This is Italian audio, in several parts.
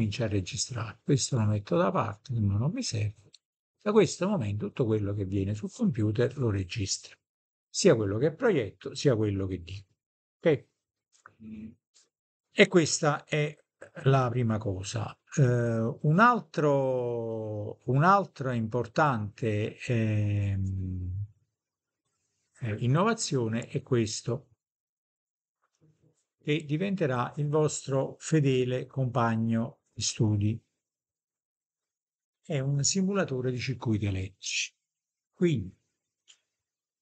comincia a registrare. Questo lo metto da parte, ma non mi serve. Da questo momento tutto quello che viene sul computer lo registra, sia quello che proietto, sia quello che dico. Ok? E questa è la prima cosa. Uh, un, altro, un altro importante ehm, eh, innovazione è questo, che diventerà il vostro fedele compagno e studi è un simulatore di circuiti elettrici. Quindi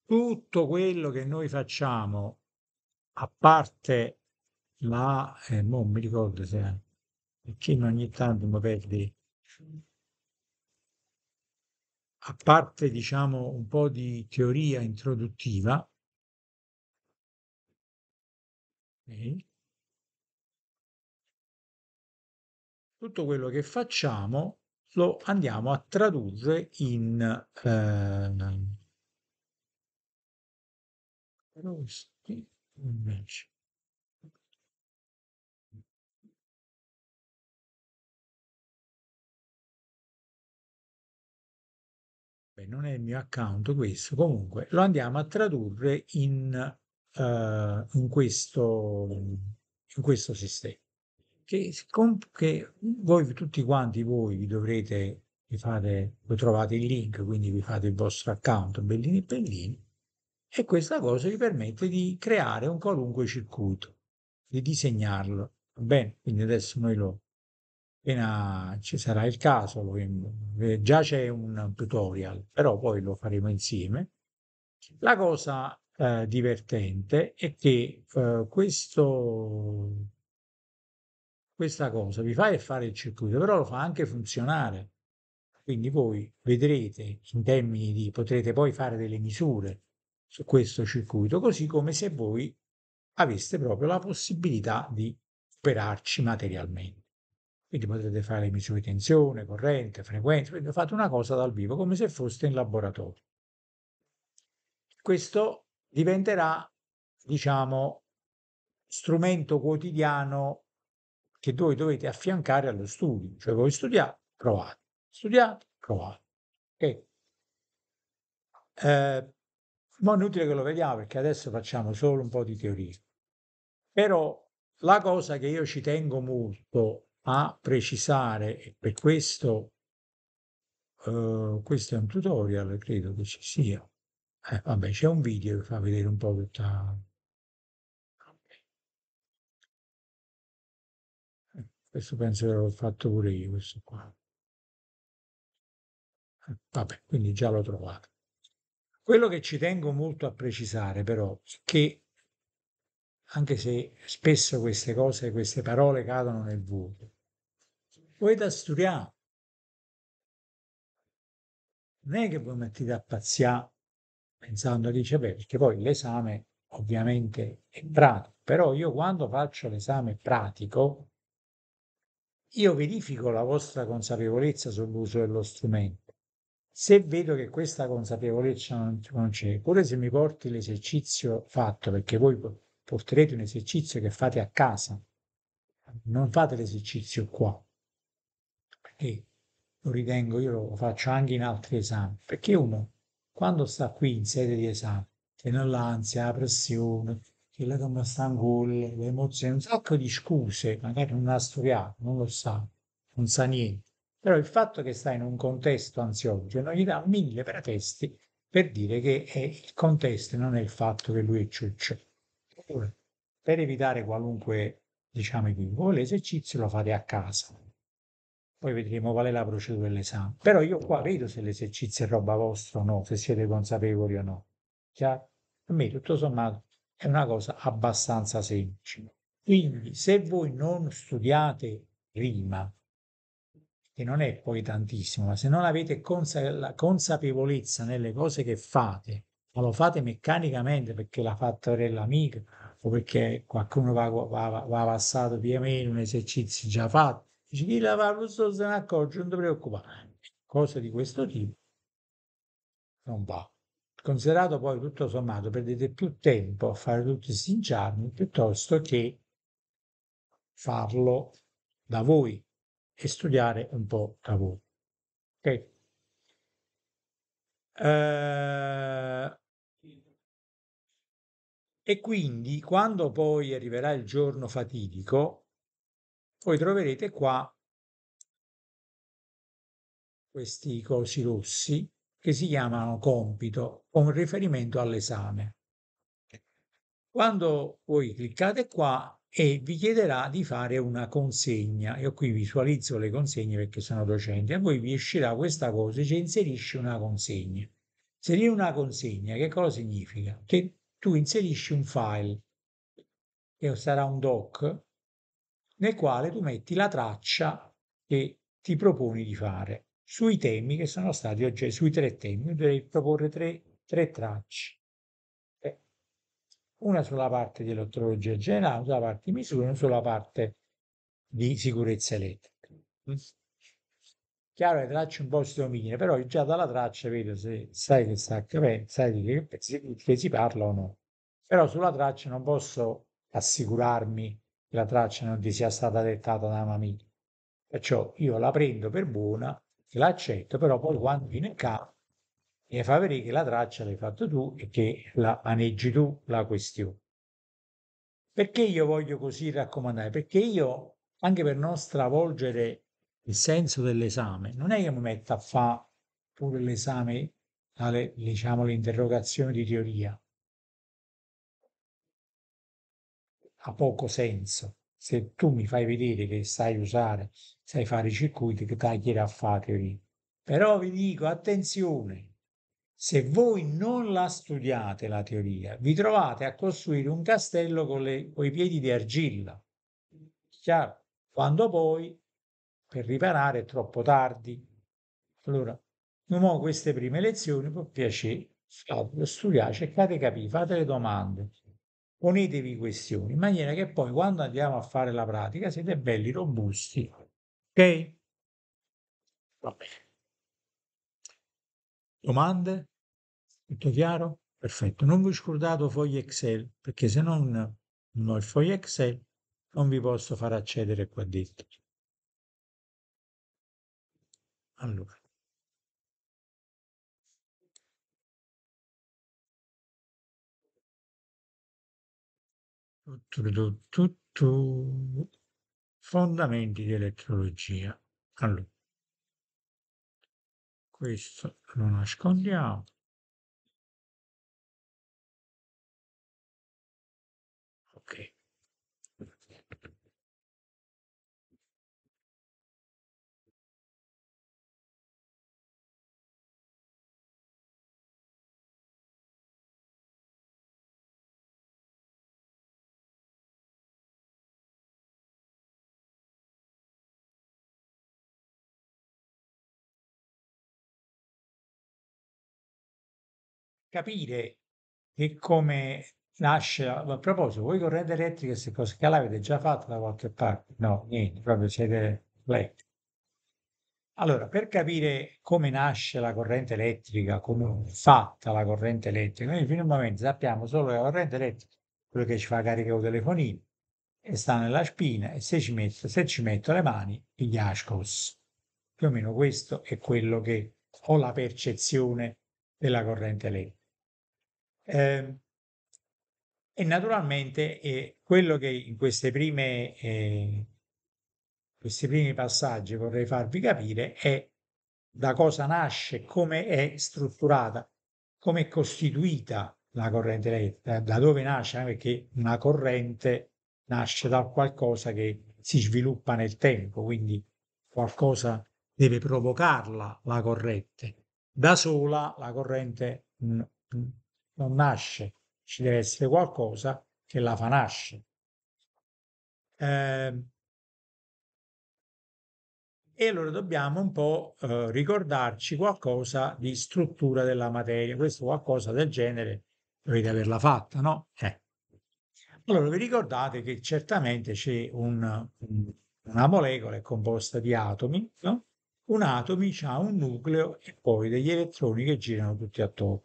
tutto quello che noi facciamo, a parte la... Eh, non mi ricordo se... perché ogni tanto mi perdi... A parte, diciamo, un po' di teoria introduttiva, okay, tutto quello che facciamo lo andiamo a tradurre in eh, Beh, non è il mio account questo, comunque lo andiamo a tradurre in, eh, in, questo, in questo sistema che, che voi tutti quanti voi vi dovrete, vi, fate, vi trovate il link, quindi vi fate il vostro account Bellini Bellini e questa cosa vi permette di creare un qualunque circuito, di disegnarlo. Va bene, quindi adesso noi lo appena ci sarà il caso, lo, eh, già c'è un tutorial, però poi lo faremo insieme. La cosa eh, divertente è che eh, questo questa cosa, vi fa fare il circuito, però lo fa anche funzionare. Quindi voi vedrete in termini di potrete poi fare delle misure su questo circuito, così come se voi aveste proprio la possibilità di operarci materialmente. Quindi potete fare le misure di tensione, corrente, frequenza, quindi fate una cosa dal vivo come se foste in laboratorio. Questo diventerà, diciamo, strumento quotidiano che voi dovete affiancare allo studio, cioè voi studiate, provate, studiate, provate. Ok? Eh, ma è inutile che lo vediamo perché adesso facciamo solo un po' di teoria. Però la cosa che io ci tengo molto a precisare, e per questo eh, questo è un tutorial, credo che ci sia. Eh, vabbè, c'è un video che fa vedere un po' tutta Questo penso che l'ho fatto pure io, questo qua. Eh, vabbè, quindi già l'ho trovato. Quello che ci tengo molto a precisare però è che, anche se spesso queste cose, queste parole cadono nel vuoto, voi da studiare. Non è che voi mettete a pazziare pensando, dice, beh, perché poi l'esame ovviamente è pratico, però io quando faccio l'esame pratico, io verifico la vostra consapevolezza sull'uso dello strumento. Se vedo che questa consapevolezza non, c'è, pure se mi porti l'esercizio fatto, perché voi porterete un esercizio che fate a casa, non fate l'esercizio qua, perché lo ritengo, io lo faccio anche in altri esami, perché uno quando sta qui in sede di esame, che non l'ansia, la pressione, che lei come sta in gol, le emozioni, un sacco di scuse, magari non ha studiato, non lo sa, non sa niente. Però il fatto che sta in un contesto ansiogeno gli dà mille pretesti per dire che è il contesto non è il fatto che lui è ciuccio. Allora, per evitare qualunque, diciamo, equivoco, l'esercizio lo fate a casa. Poi vedremo qual è la procedura dell'esame. Però io qua vedo se l'esercizio è roba vostra o no, se siete consapevoli o no. Chiaro? A me tutto sommato è una cosa abbastanza semplice. Quindi se voi non studiate prima, che non è poi tantissimo, ma se non avete consa- consapevolezza nelle cose che fate, ma lo fate meccanicamente perché l'ha fatto l'amica o perché qualcuno va, va, va passato via meno un esercizio già fatto, dice chi la fa, lo so, se ne accorge, non ti preoccupare. Cose di questo tipo non va considerato poi tutto sommato perdete più tempo a fare tutti questi inciarni piuttosto che farlo da voi e studiare un po' da voi. Ok? Eh, e quindi quando poi arriverà il giorno fatidico, voi troverete qua questi cosi rossi che si chiamano compito con riferimento all'esame. Quando voi cliccate qua e vi chiederà di fare una consegna, io qui visualizzo le consegne perché sono docente, a voi vi uscirà questa cosa, e ci inserisce una consegna. Inserire una consegna, che cosa significa? Che tu inserisci un file, che sarà un doc, nel quale tu metti la traccia che ti proponi di fare sui temi che sono stati oggi, eh, sui tre temi, dovrei proporre tre, tre tracce. Eh, una sulla parte di elettrologia generale, sulla parte di misure, una sulla parte di sicurezza elettrica. Mm. Chiaro, le tracce un po' si dominano, però già dalla traccia vedo se sai che sta capendo, sai di che, che, che si parla o no. Però sulla traccia non posso assicurarmi che la traccia non ti sia stata dettata da una mia. Perciò io la prendo per buona che l'accetto, però poi quando viene in campo mi fa vedere che la traccia l'hai fatta tu e che la maneggi tu la questione. Perché io voglio così raccomandare? Perché io, anche per non stravolgere il senso dell'esame, non è che mi metto a fare pure l'esame, alle, diciamo l'interrogazione di teoria, ha poco senso se tu mi fai vedere che sai usare, sai fare i circuiti, che tagliere a fare. Però vi dico, attenzione, se voi non la studiate la teoria, vi trovate a costruire un castello con, le, con i piedi di argilla. Chiaro? Quando poi, per riparare, è troppo tardi. Allora, nuovo queste prime lezioni, può piacere, studiate, cercate di capire, fate le domande, ponetevi questioni, in maniera che poi quando andiamo a fare la pratica siete belli robusti. Ok? Va bene. Domande? Tutto chiaro? Perfetto. Non vi scordate fogli Excel, perché se non, non ho il foglio Excel non vi posso far accedere qua dentro. Allora. Tutturudu Fondamenti di elettrologia. Allora, questo lo nascondiamo. capire che come nasce, a proposito, voi corrente elettrica, se cosa che l'avete già fatto da qualche parte? No, niente, proprio siete letti. Allora, per capire come nasce la corrente elettrica, come è fatta la corrente elettrica, noi fino al momento sappiamo solo che la corrente elettrica quello che ci fa caricare un telefonino e sta nella spina e se ci metto, se ci metto le mani piglia scossa. Più o meno questo è quello che ho la percezione della corrente elettrica. Eh, e naturalmente eh, quello che in queste prime, eh, questi primi passaggi vorrei farvi capire è da cosa nasce, come è strutturata, come è costituita la corrente elettrica, da dove nasce, perché una corrente nasce da qualcosa che si sviluppa nel tempo, quindi qualcosa deve provocarla la corrente. Da sola la corrente mm, mm, non nasce, ci deve essere qualcosa che la fa nascere. Eh, e allora dobbiamo un po' eh, ricordarci qualcosa di struttura della materia, questo qualcosa del genere dovete averla fatta, no? Eh. Allora vi ricordate che certamente c'è un, una molecola è composta di atomi, no? un atomo ha un nucleo e poi degli elettroni che girano tutti attorno.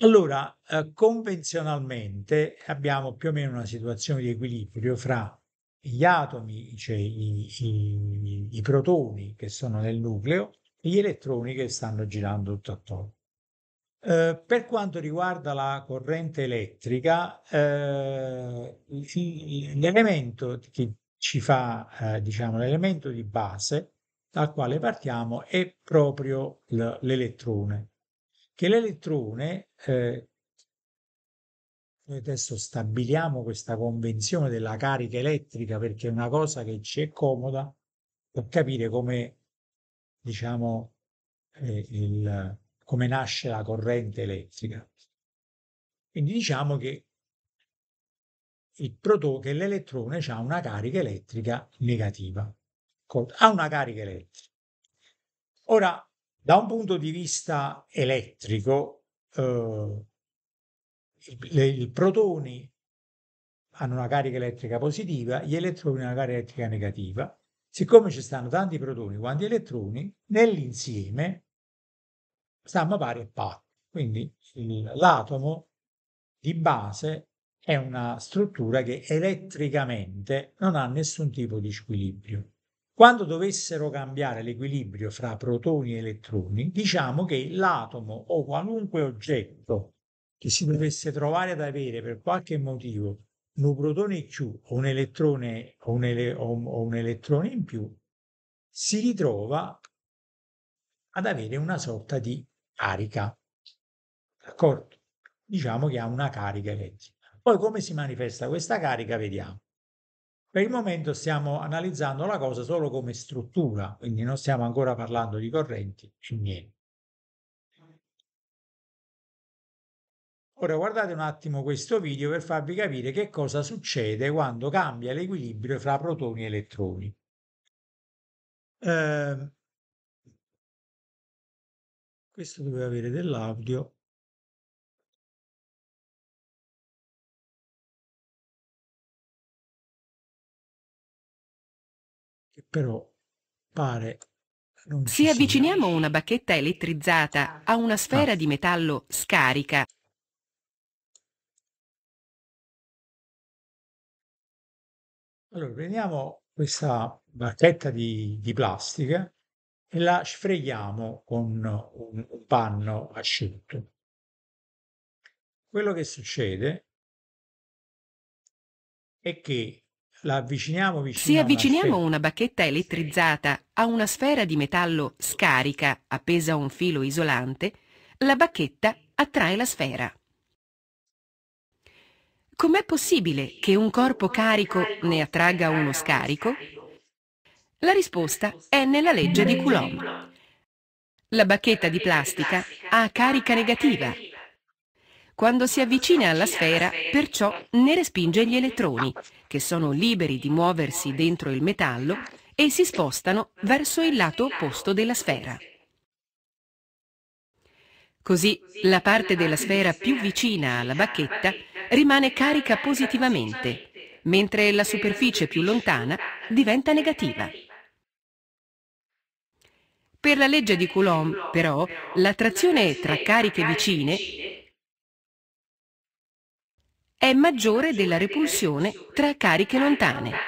Allora, eh, convenzionalmente abbiamo più o meno una situazione di equilibrio fra gli atomi, cioè i, i, i protoni che sono nel nucleo, e gli elettroni che stanno girando tutto attorno. Eh, per quanto riguarda la corrente elettrica, eh, l'elemento che ci fa, eh, diciamo, l'elemento di base dal quale partiamo è proprio l'elettrone che l'elettrone, eh, noi adesso stabiliamo questa convenzione della carica elettrica perché è una cosa che ci è comoda per capire come, diciamo, eh, il, come nasce la corrente elettrica. Quindi diciamo che il proto- che l'elettrone ha una carica elettrica negativa, ha una carica elettrica. Ora, da un punto di vista elettrico, eh, i, protoni hanno una carica elettrica positiva, gli elettroni hanno una carica elettrica negativa. Siccome ci stanno tanti protoni quanti elettroni, nell'insieme stanno pari e pari. Quindi l'atomo di base è una struttura che elettricamente non ha nessun tipo di squilibrio. Quando dovessero cambiare l'equilibrio fra protoni e elettroni, diciamo che l'atomo o qualunque oggetto che si dovesse trovare ad avere per qualche motivo un protone in più o un elettrone, o un, ele- o un elettrone in più, si ritrova ad avere una sorta di carica. D'accordo? Diciamo che ha una carica elettrica. Poi come si manifesta questa carica, vediamo. Per il momento stiamo analizzando la cosa solo come struttura, quindi non stiamo ancora parlando di correnti e niente. Ora guardate un attimo questo video per farvi capire che cosa succede quando cambia l'equilibrio fra protoni e elettroni. Eh, questo doveva avere dell'audio. però pare non Se ci avviciniamo sia. una bacchetta elettrizzata a una sfera ah. di metallo scarica, Allora, prendiamo questa bacchetta di, di, plastica e la sfreghiamo con un, un panno asciutto. Quello che succede è che la avviciniamo vicino Se avviciniamo una, una bacchetta elettrizzata a una sfera di metallo scarica appesa a un filo isolante, la bacchetta attrae la sfera. Com'è possibile che un corpo carico ne attragga uno scarico? La risposta è nella legge di Coulomb. La bacchetta di plastica ha carica negativa quando si avvicina alla sfera perciò ne respinge gli elettroni, che sono liberi di muoversi dentro il metallo e si spostano verso il lato opposto della sfera. Così la parte della sfera più vicina alla bacchetta rimane carica positivamente, mentre la superficie più lontana diventa negativa. Per la legge di Coulomb, però, la trazione tra cariche vicine è maggiore della repulsione tra cariche lontane.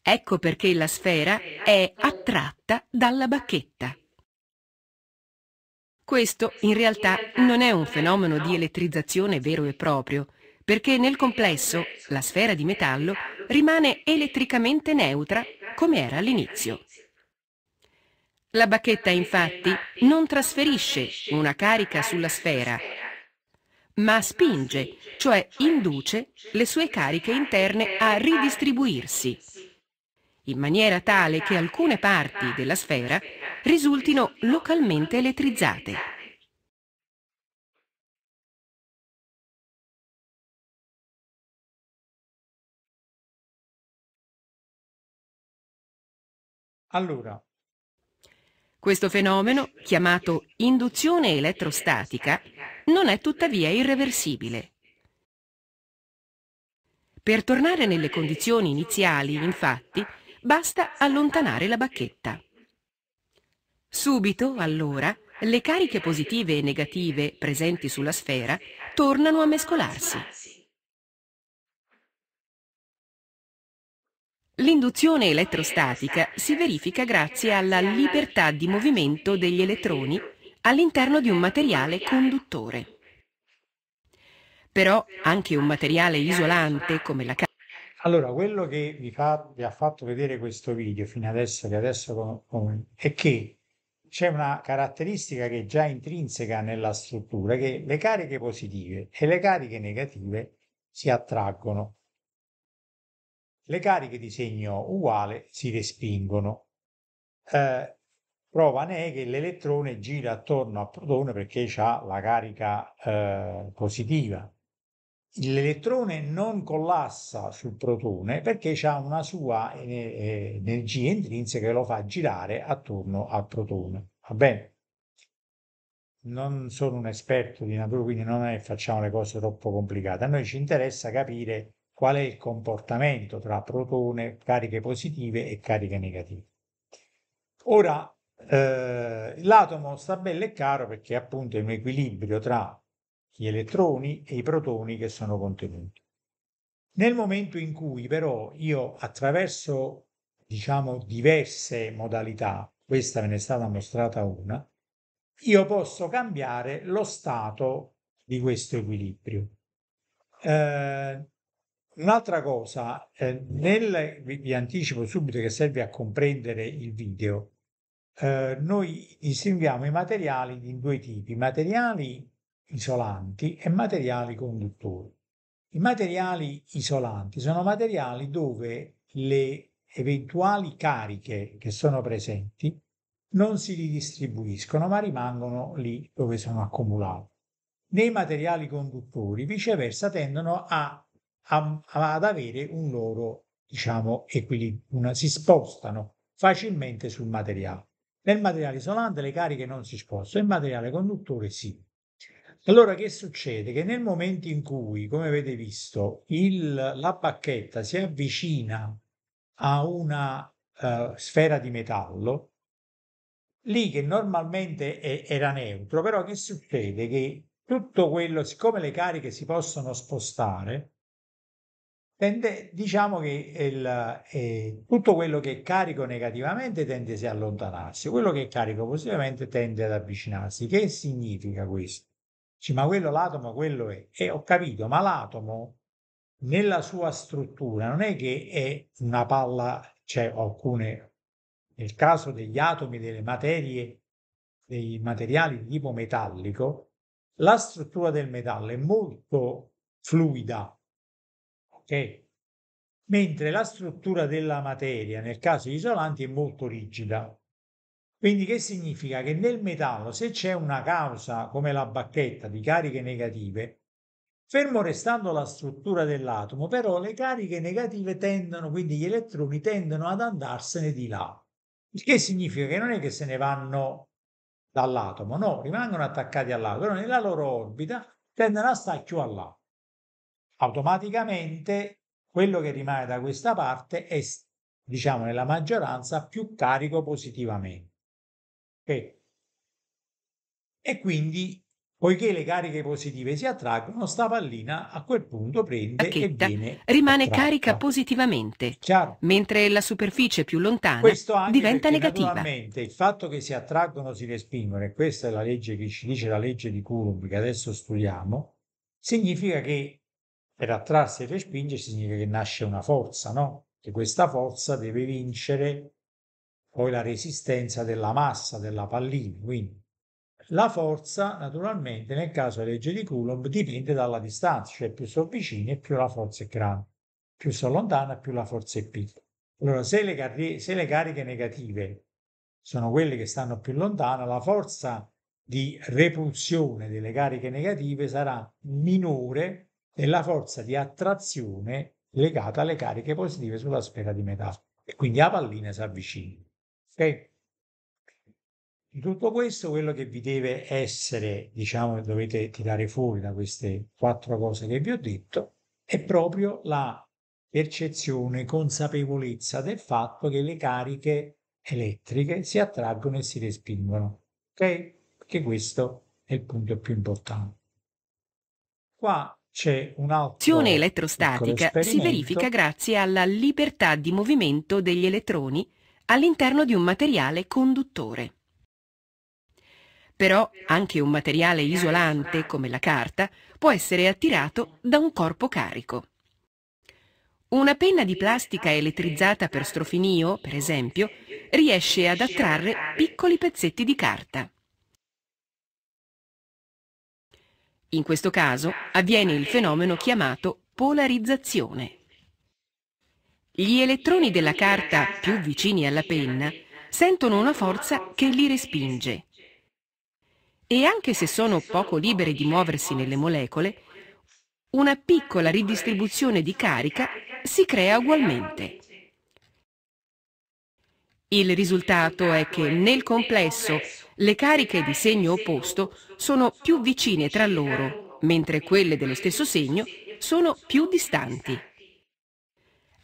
Ecco perché la sfera è attratta dalla bacchetta. Questo in realtà non è un fenomeno di elettrizzazione vero e proprio, perché nel complesso la sfera di metallo rimane elettricamente neutra come era all'inizio. La bacchetta infatti non trasferisce una carica sulla sfera, ma spinge, cioè induce, le sue cariche interne a ridistribuirsi, in maniera tale che alcune parti della sfera risultino localmente elettrizzate. Allora, questo fenomeno, chiamato induzione elettrostatica, non è tuttavia irreversibile. Per tornare nelle condizioni iniziali, infatti, basta allontanare la bacchetta. Subito, allora, le cariche positive e negative presenti sulla sfera tornano a mescolarsi. L'induzione elettrostatica si verifica grazie alla libertà di movimento degli elettroni all'interno di un materiale conduttore. Però anche un materiale isolante come la carica... allora, quello che vi, fa, vi, ha fatto vedere questo video fino adesso, che adesso è che c'è una caratteristica che è già intrinseca nella struttura, che le cariche positive e le cariche negative si attraggono. Le cariche di segno uguale si respingono. Eh, prova ne è che l'elettrone gira attorno al protone perché ha la carica eh, positiva l'elettrone non collassa sul protone perché ha una sua eh, eh, energia intrinseca che lo fa girare attorno al protone. Va bene? Non sono un esperto di natura, quindi non è, facciamo le cose troppo complicate. A noi ci interessa capire qual è il comportamento tra protone, cariche positive e cariche negative. Ora, eh, l'atomo sta bello e caro perché appunto è un equilibrio tra gli elettroni e i protoni che sono contenuti. Nel momento in cui però io attraverso diciamo diverse modalità, questa ve ne è stata mostrata una, io posso cambiare lo stato di questo equilibrio. Eh, un'altra cosa, eh, nel, vi, vi, anticipo subito che serve a comprendere il video, eh, noi distinguiamo i materiali in due tipi, materiali isolanti e materiali conduttori. I materiali isolanti sono materiali dove le eventuali cariche che sono presenti non si ridistribuiscono ma rimangono lì dove sono accumulate. Nei materiali conduttori viceversa tendono a, a, ad avere un loro diciamo, equilibrio, una, si spostano facilmente sul materiale. Nel materiale isolante le cariche non si spostano, nel materiale conduttore sì. Allora, che succede? Che nel momento in cui, come avete visto, il, la bacchetta si avvicina a una uh, sfera di metallo, lì che normalmente è, era neutro, però che succede? Che tutto quello, siccome le cariche si possono spostare, tende, diciamo che il, eh, tutto quello che è carico negativamente tende a allontanarsi, quello che è carico positivamente tende ad avvicinarsi. Che significa questo? Dici, ma quello l'atomo, quello è. E ho capito, ma l'atomo nella sua struttura non è che è una palla, cioè alcune, nel caso degli atomi, delle materie, dei materiali di tipo metallico, la struttura del metallo è molto fluida, ok? Mentre la struttura della materia, nel caso isolanti, è molto rigida. Quindi che significa? Che nel metallo, se c'è una causa come la bacchetta di cariche negative, fermo restando la struttura dell'atomo, però le cariche negative tendono, quindi gli elettroni tendono ad andarsene di là. Il che significa che non è che se ne vanno dall'atomo, no, rimangono attaccati all'atomo, però nella loro orbita tendono a stare più a là. Automaticamente quello che rimane da questa parte è, diciamo, nella maggioranza più carico positivamente. Okay. E quindi, poiché le cariche positive si attraggono, sta pallina a quel punto prende Bacchetta e viene rimane attratta. carica positivamente, Chiaro. mentre la superficie più lontana diventa negativa. Naturalmente il fatto che si attraggono si respingono, e questa è la legge che ci dice la legge di Coulomb che adesso studiamo, significa che per attrarsi e respingersi significa che nasce una forza, no? Che questa forza deve vincere poi la resistenza della massa della pallina. Quindi la forza, naturalmente, nel caso della legge di Coulomb, dipende dalla distanza, cioè più sono vicini più la forza è grande, più sono lontana più la forza è piccola. Allora, se le, car- se le cariche negative sono quelle che stanno più lontane, la forza di repulsione delle cariche negative sarà minore della forza di attrazione legata alle cariche positive sulla sfera di metallo e quindi la pallina si avvicina. Ok? Di tutto questo, quello che vi deve essere, diciamo, che dovete tirare fuori da queste quattro cose che vi ho detto, è proprio la percezione, consapevolezza del fatto che le cariche elettriche si attraggono e si respingono. Ok? Perché questo è il punto più importante. Qua c'è un'altra azione elettrostatica si verifica grazie alla libertà di movimento degli elettroni all'interno di un materiale conduttore. Però anche un materiale isolante, come la carta, può essere attirato da un corpo carico. Una penna di plastica elettrizzata per strofinio, per esempio, riesce ad attrarre piccoli pezzetti di carta. In questo caso avviene il fenomeno chiamato polarizzazione. Gli elettroni della carta più vicini alla penna sentono una forza che li respinge. E anche se sono poco liberi di muoversi nelle molecole, una piccola ridistribuzione di carica si crea ugualmente. Il risultato è che nel complesso le cariche di segno opposto sono più vicine tra loro, mentre quelle dello stesso segno sono più distanti.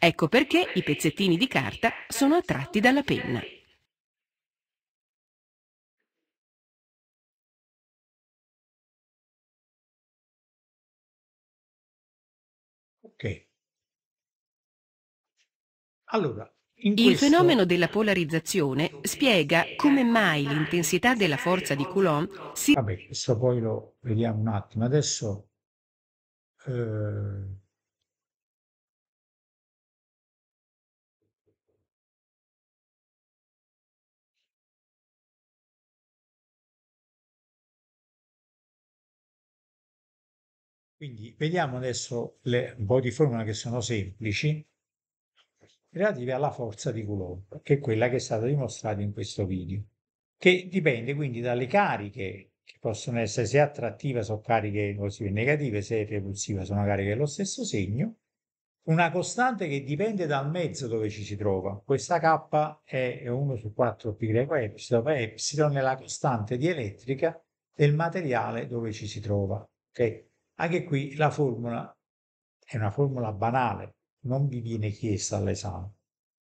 Ecco perché i pezzettini di carta sono attratti dalla penna. Ok. Allora, questo... Il fenomeno della polarizzazione spiega come mai l'intensità della forza di Coulomb si... Vabbè, questo poi lo vediamo un attimo. Adesso... Eh... Quindi vediamo adesso le, un po' di formule che sono semplici relative alla forza di Coulomb, che è quella che è stata dimostrata in questo video, che dipende quindi dalle cariche che possono essere se attrattive sono cariche positive così negative, se repulsive sono cariche dello stesso segno, una costante che dipende dal mezzo dove ci si trova. Questa K è 1 su 4 π ε, ε è la costante dielettrica del materiale dove ci si trova. Okay? Anche qui la formula è una formula banale, non vi viene chiesta all'esame,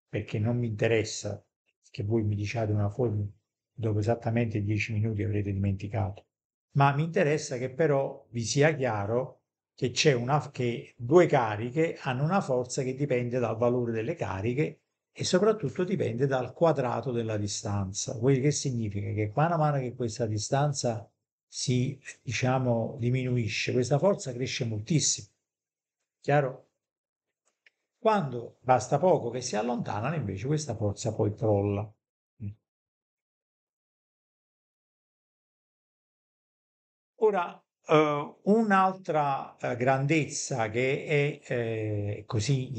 perché non mi interessa che voi mi diciate una formula dopo esattamente 10 minuti avrete dimenticato, ma mi interessa che però vi sia chiaro che, c'è una, che due cariche hanno una forza che dipende dal valore delle cariche e soprattutto dipende dal quadrato della distanza, quel che significa che a mano che questa distanza si, diciamo, diminuisce, questa forza cresce moltissimo. Chiaro? Quando basta poco che si allontanano, invece, questa forza poi crolla. Ora, Uh, un'altra eh, grandezza che è eh, così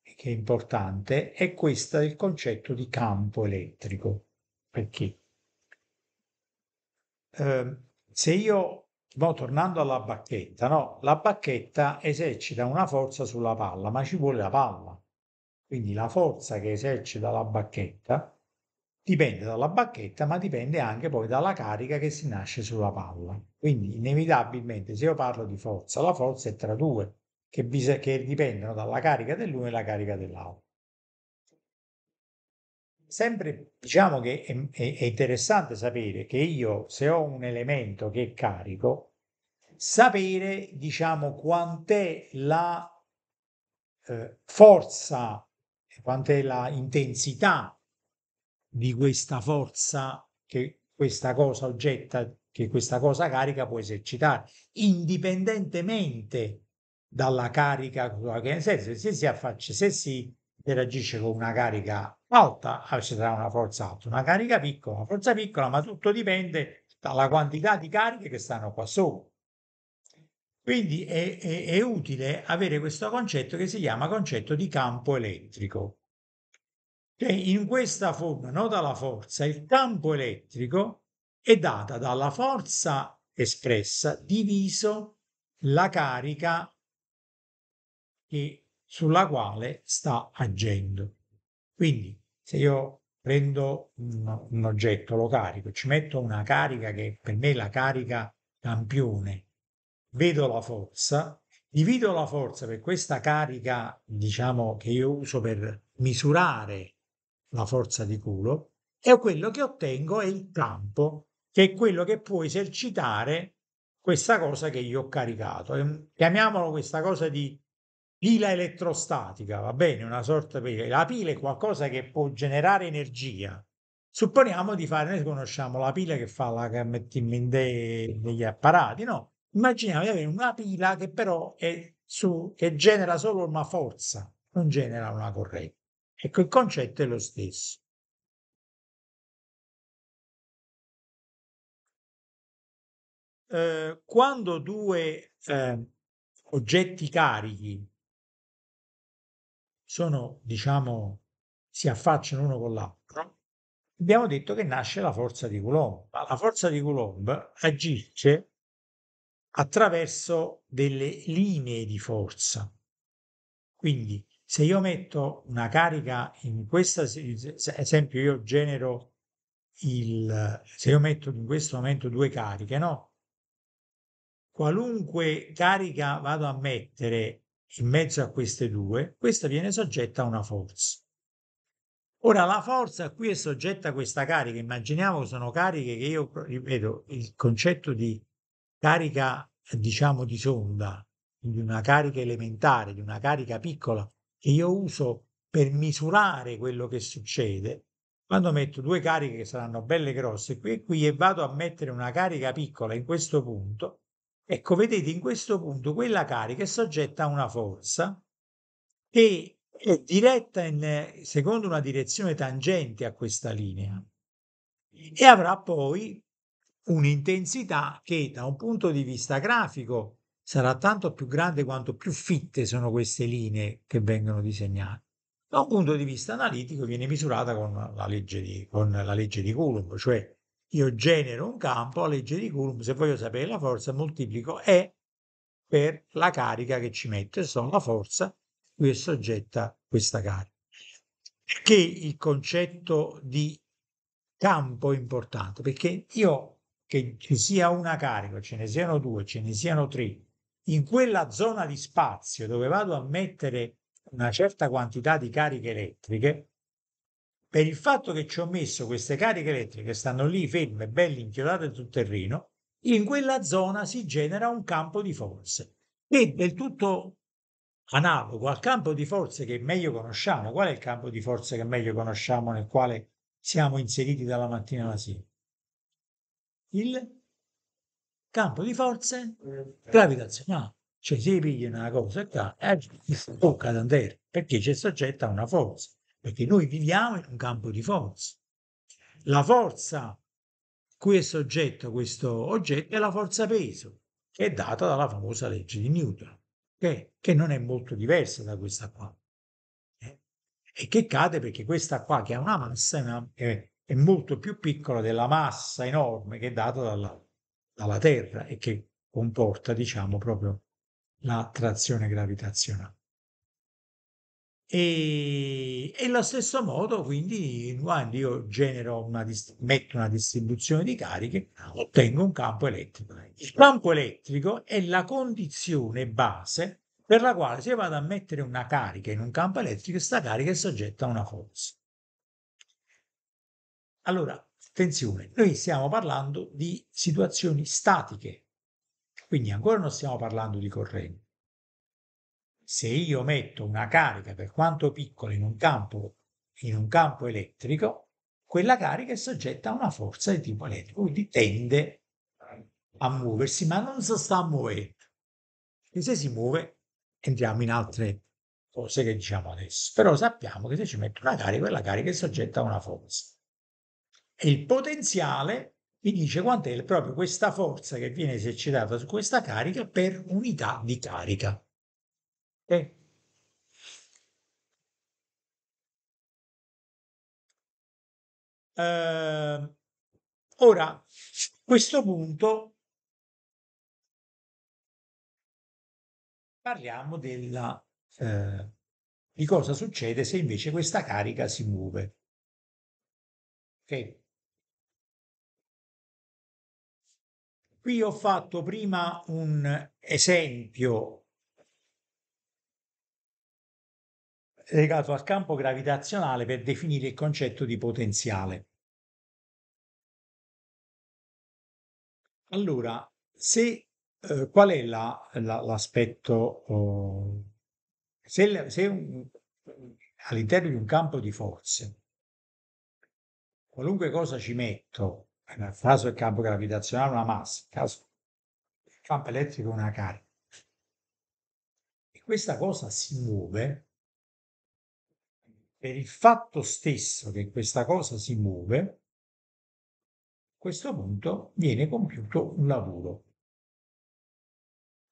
eh, che è importante è questa del concetto di campo elettrico. Perché? Ehm, se io Mo, tornando alla bacchetta, no? la bacchetta esercita una forza sulla palla, ma ci vuole la palla. Quindi la forza che esercita la bacchetta dipende dalla bacchetta, ma dipende anche poi dalla carica che si nasce sulla palla. Quindi inevitabilmente se io parlo di forza, la forza è tra due, che, che dipendono dalla carica dell'uno e la carica dell'altro sempre diciamo che è, è, interessante sapere che io se ho un elemento che carico sapere diciamo quant'è la eh, forza quant'è la intensità di questa forza che questa cosa oggetta che questa cosa carica può esercitare indipendentemente dalla carica nel cioè, senso se si affaccia se si interagisce con una carica alta ah, ci sarà una forza alta, una carica piccola, una forza piccola, ma tutto dipende dalla quantità di cariche che stanno qua sopra. Quindi è, è, è utile avere questo concetto che si chiama concetto di campo elettrico. Cioè in questa forma, nota la forza, il campo elettrico è data dalla forza espressa diviso la carica che, sulla quale sta agendo. Quindi se io prendo un, un oggetto, lo carico, ci metto una carica che per me è la carica campione, vedo la forza, divido la forza per questa carica, diciamo, che io uso per misurare la forza di culo, e quello che ottengo è il campo, che è quello che può esercitare questa cosa che io ho caricato. Ehm, chiamiamolo questa cosa di pila elettrostatica, va bene, una sorta di pila. La pila è qualcosa che può generare energia. Supponiamo di fare, noi conosciamo la pila che fa la che mettiamo in dei, degli apparati, no? Immaginiamo di avere una pila che però è su, che genera solo una forza, non genera una corrente. Ecco, il concetto è lo stesso. Eh, quando due eh, oggetti carichi sono, diciamo, si affacciano uno con l'altro, abbiamo detto che nasce la forza di Coulomb. Ma la forza di Coulomb agisce attraverso delle linee di forza. Quindi, se io metto una carica in questa, ad esempio, io genero il, se io metto in questo momento due cariche, no? Qualunque carica vado a mettere in mezzo a queste due, questa viene soggetta a una forza. Ora, la forza a cui è soggetta questa carica, immaginiamo sono cariche che io, ripeto, il concetto di carica, diciamo, di sonda, di una carica elementare, di una carica piccola, che io uso per misurare quello che succede, quando metto due cariche che saranno belle grosse qui e qui e vado a mettere una carica piccola in questo punto, Ecco, vedete in questo punto quella carica è soggetta a una forza che è diretta in, secondo una direzione tangente a questa linea e avrà poi un'intensità che da un punto di vista grafico sarà tanto più grande quanto più fitte sono queste linee che vengono disegnate. Da un punto di vista analitico viene misurata con la legge di, con la legge di Coulomb, cioè io genero un campo, la legge di Coulomb, se voglio sapere la forza, moltiplico E per la carica che ci metto, e sono la forza cui è soggetta questa carica. Perché il concetto di campo è importante? Perché io, che ci sia una carica, ce ne siano due, ce ne siano tre, in quella zona di spazio dove vado a mettere una certa quantità di cariche elettriche, per il fatto che ci ho messo queste cariche elettriche che stanno lì ferme, belle inchiodate sul terreno, in quella zona si genera un campo di forze E del tutto analogo al campo di forze che meglio conosciamo. Qual è il campo di forze che meglio conosciamo nel quale siamo inseriti dalla mattina alla sera? Il campo di forze gravitazionale. Cioè si piglia una cosa qua e eh, tocca ad andare perché c'è soggetta a una forza perché noi viviamo in un campo di forza. La forza cui è soggetto questo oggetto è la forza peso, che è data dalla famosa legge di Newton, che, che non è molto diversa da questa qua. Eh? E che cade perché questa qua, che ha una massa, una, eh, è, molto più piccola della massa enorme che è data dalla, dalla Terra e che comporta, diciamo, proprio la trazione gravitazionale. E, e allo stesso modo, quindi, quando io genero una, metto una distribuzione di cariche, ottengo un campo elettrico. Il campo elettrico è la condizione base per la quale se vado a mettere una carica in un campo elettrico, questa carica è soggetta a una forza. Allora, attenzione, noi stiamo parlando di situazioni statiche, quindi ancora non stiamo parlando di corrente se io metto una carica, per quanto piccola, in un campo, in un campo elettrico, quella carica è soggetta a una forza di tipo elettrico, quindi tende a muoversi, ma non si sta muovendo. E se si muove, entriamo in altre cose che diciamo adesso. Però sappiamo che se ci metto una carica, quella carica è soggetta a una forza. E il potenziale mi dice quant'è proprio questa forza che viene esercitata su questa carica per unità di carica. Okay. Eh, ora, a questo punto parliamo della, eh, di cosa succede se invece questa carica si muove. Okay. Qui ho fatto prima un esempio legato al campo gravitazionale per definire il concetto di potenziale. Allora, se, eh, qual è l'aspetto? La, la, oh, se, se all'interno di un campo di forze, qualunque cosa ci metto, nel caso del campo gravitazionale una massa, nel caso del campo elettrico una carica, e questa cosa si muove, per il fatto stesso che questa cosa si muove, a questo punto viene compiuto un lavoro.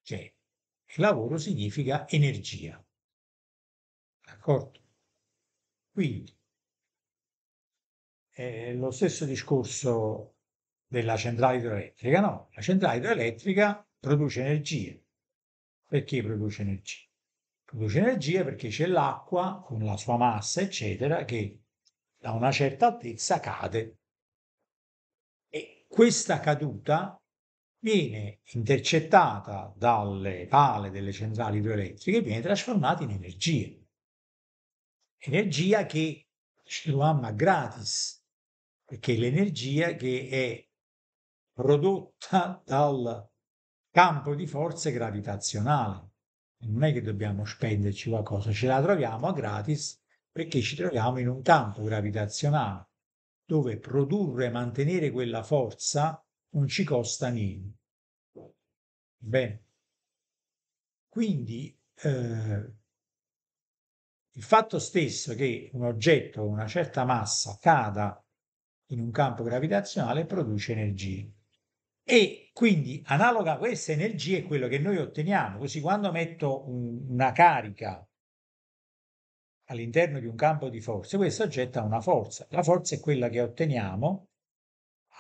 Cioè, lavoro significa energia. D'accordo? Quindi, è lo stesso discorso della centrale idroelettrica, no? La centrale idroelettrica produce energie. Perché produce energia? produce energia perché c'è l'acqua con la sua massa, eccetera, che da una certa altezza cade. E questa caduta viene intercettata dalle pale delle centrali idroelettriche e viene trasformata in energia. Energia che ci troviamo gratis, perché l'energia che è prodotta dal campo di forze gravitazionali non è che dobbiamo spenderci qualcosa, ce la troviamo a gratis perché ci troviamo in un campo gravitazionale dove produrre e mantenere quella forza non ci costa niente. Bene. Quindi eh, il fatto stesso che un oggetto con una certa massa cada in un campo gravitazionale produce energia e quindi analoga a questa energia è quello che noi otteniamo, così quando metto un, una carica all'interno di un campo di forze, questo getta una forza. La forza è quella che otteniamo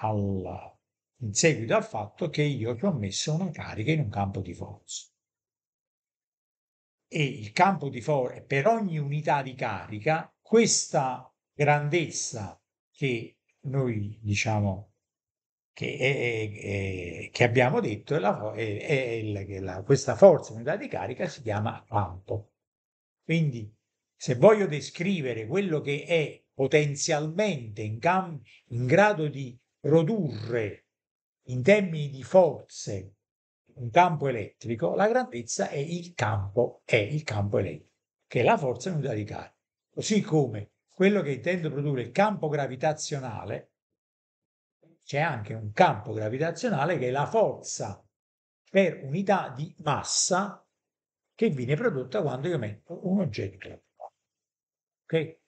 al, in seguito al fatto che io ci ho messo una carica in un campo di forza. E il campo di forza, per ogni unità di carica, questa grandezza che noi diciamo che, è, eh, è, eh, eh, che abbiamo detto, è la, la, questa forza, unità di carica, si chiama campo. Quindi se voglio descrivere quello che è potenzialmente in, cam- in grado di produrre in termini di forze un campo elettrico, la grandezza è il campo, è il campo elettrico, che è la forza unità di carica. Così come quello che intendo produrre il campo gravitazionale c'è anche un campo gravitazionale che è la forza per unità di massa che viene prodotta quando io metto un oggetto. Ok?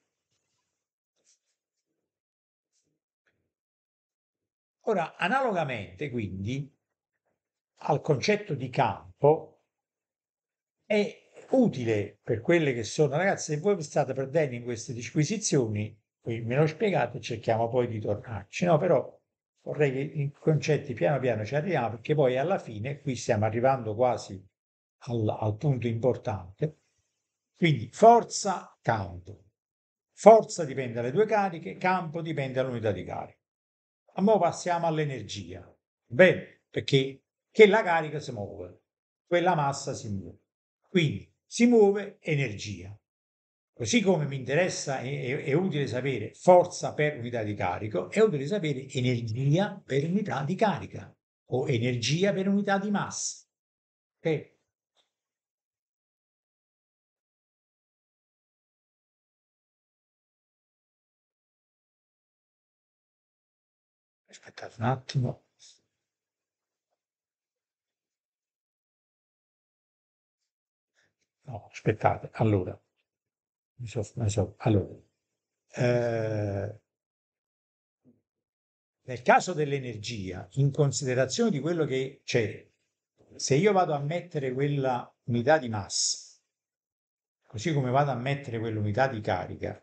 Ora, analogamente quindi al concetto di campo è utile per quelle che sono, ragazzi, se voi state perdendo in queste disquisizioni, qui me lo spiegate, cerchiamo poi di tornarci, no? Però vorrei che i concetti piano piano ci arriviamo perché poi alla fine qui stiamo arrivando quasi al, al punto importante. Quindi forza, campo. Forza dipende dalle due cariche, campo dipende dall'unità di carica. Ora passiamo all'energia. Bene, perché che la carica si muove, quella massa si muove. Quindi si muove energia. Così come mi interessa e è utile sapere forza per unità di carico, è utile sapere energia per unità di carica o energia per unità di massa. Ok? Aspettate un attimo. No, aspettate, allora. Insomma, insomma. Allora, eh, nel caso dell'energia, in considerazione di quello che c'è, se io vado a mettere quella unità di massa, così come vado a mettere quell'unità di carica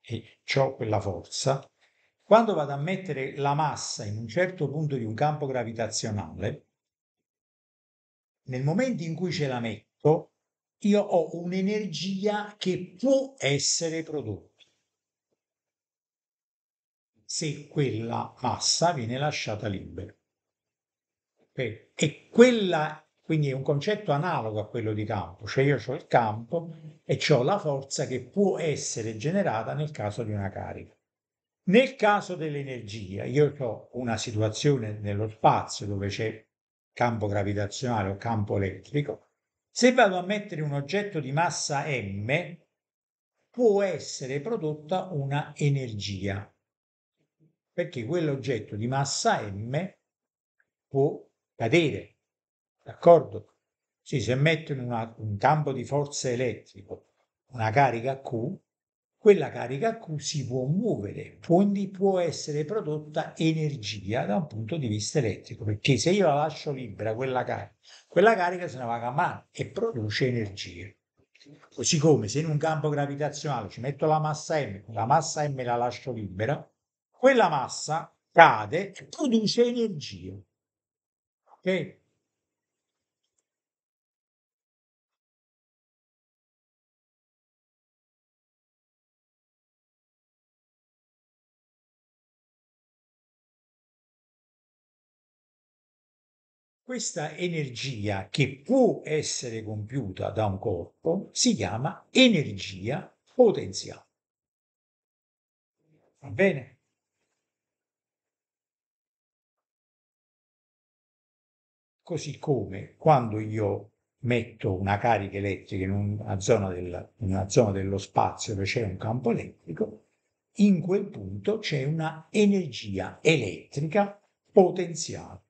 e ho quella forza, quando vado a mettere la massa in un certo punto di un campo gravitazionale, nel momento in cui ce la metto, io ho un'energia che può essere prodotta se quella massa viene lasciata libera. E quella, quindi è un concetto analogo a quello di campo, cioè io ho il campo e ho la forza che può essere generata nel caso di una carica. Nel caso dell'energia, io ho una situazione nello spazio dove c'è campo gravitazionale o campo elettrico, se vado a mettere un oggetto di massa m, può essere prodotta una energia, perché quell'oggetto di massa m può cadere, d'accordo? Sì, se metto in una, un campo di forza elettrico una carica Q, quella carica Q si può muovere, quindi può essere prodotta energia da un punto di vista elettrico, perché se io la lascio libera quella carica quella carica se ne va a campana e produce energia. Così come se in un campo gravitazionale ci metto la massa M, la massa M la lascio libera, quella massa cade e produce energia. Ok? Questa energia che può essere compiuta da un corpo si chiama energia potenziale. Va bene? Così come quando io metto una carica elettrica in una zona, del, in una zona dello spazio dove c'è un campo elettrico, in quel punto c'è una energia elettrica potenziale.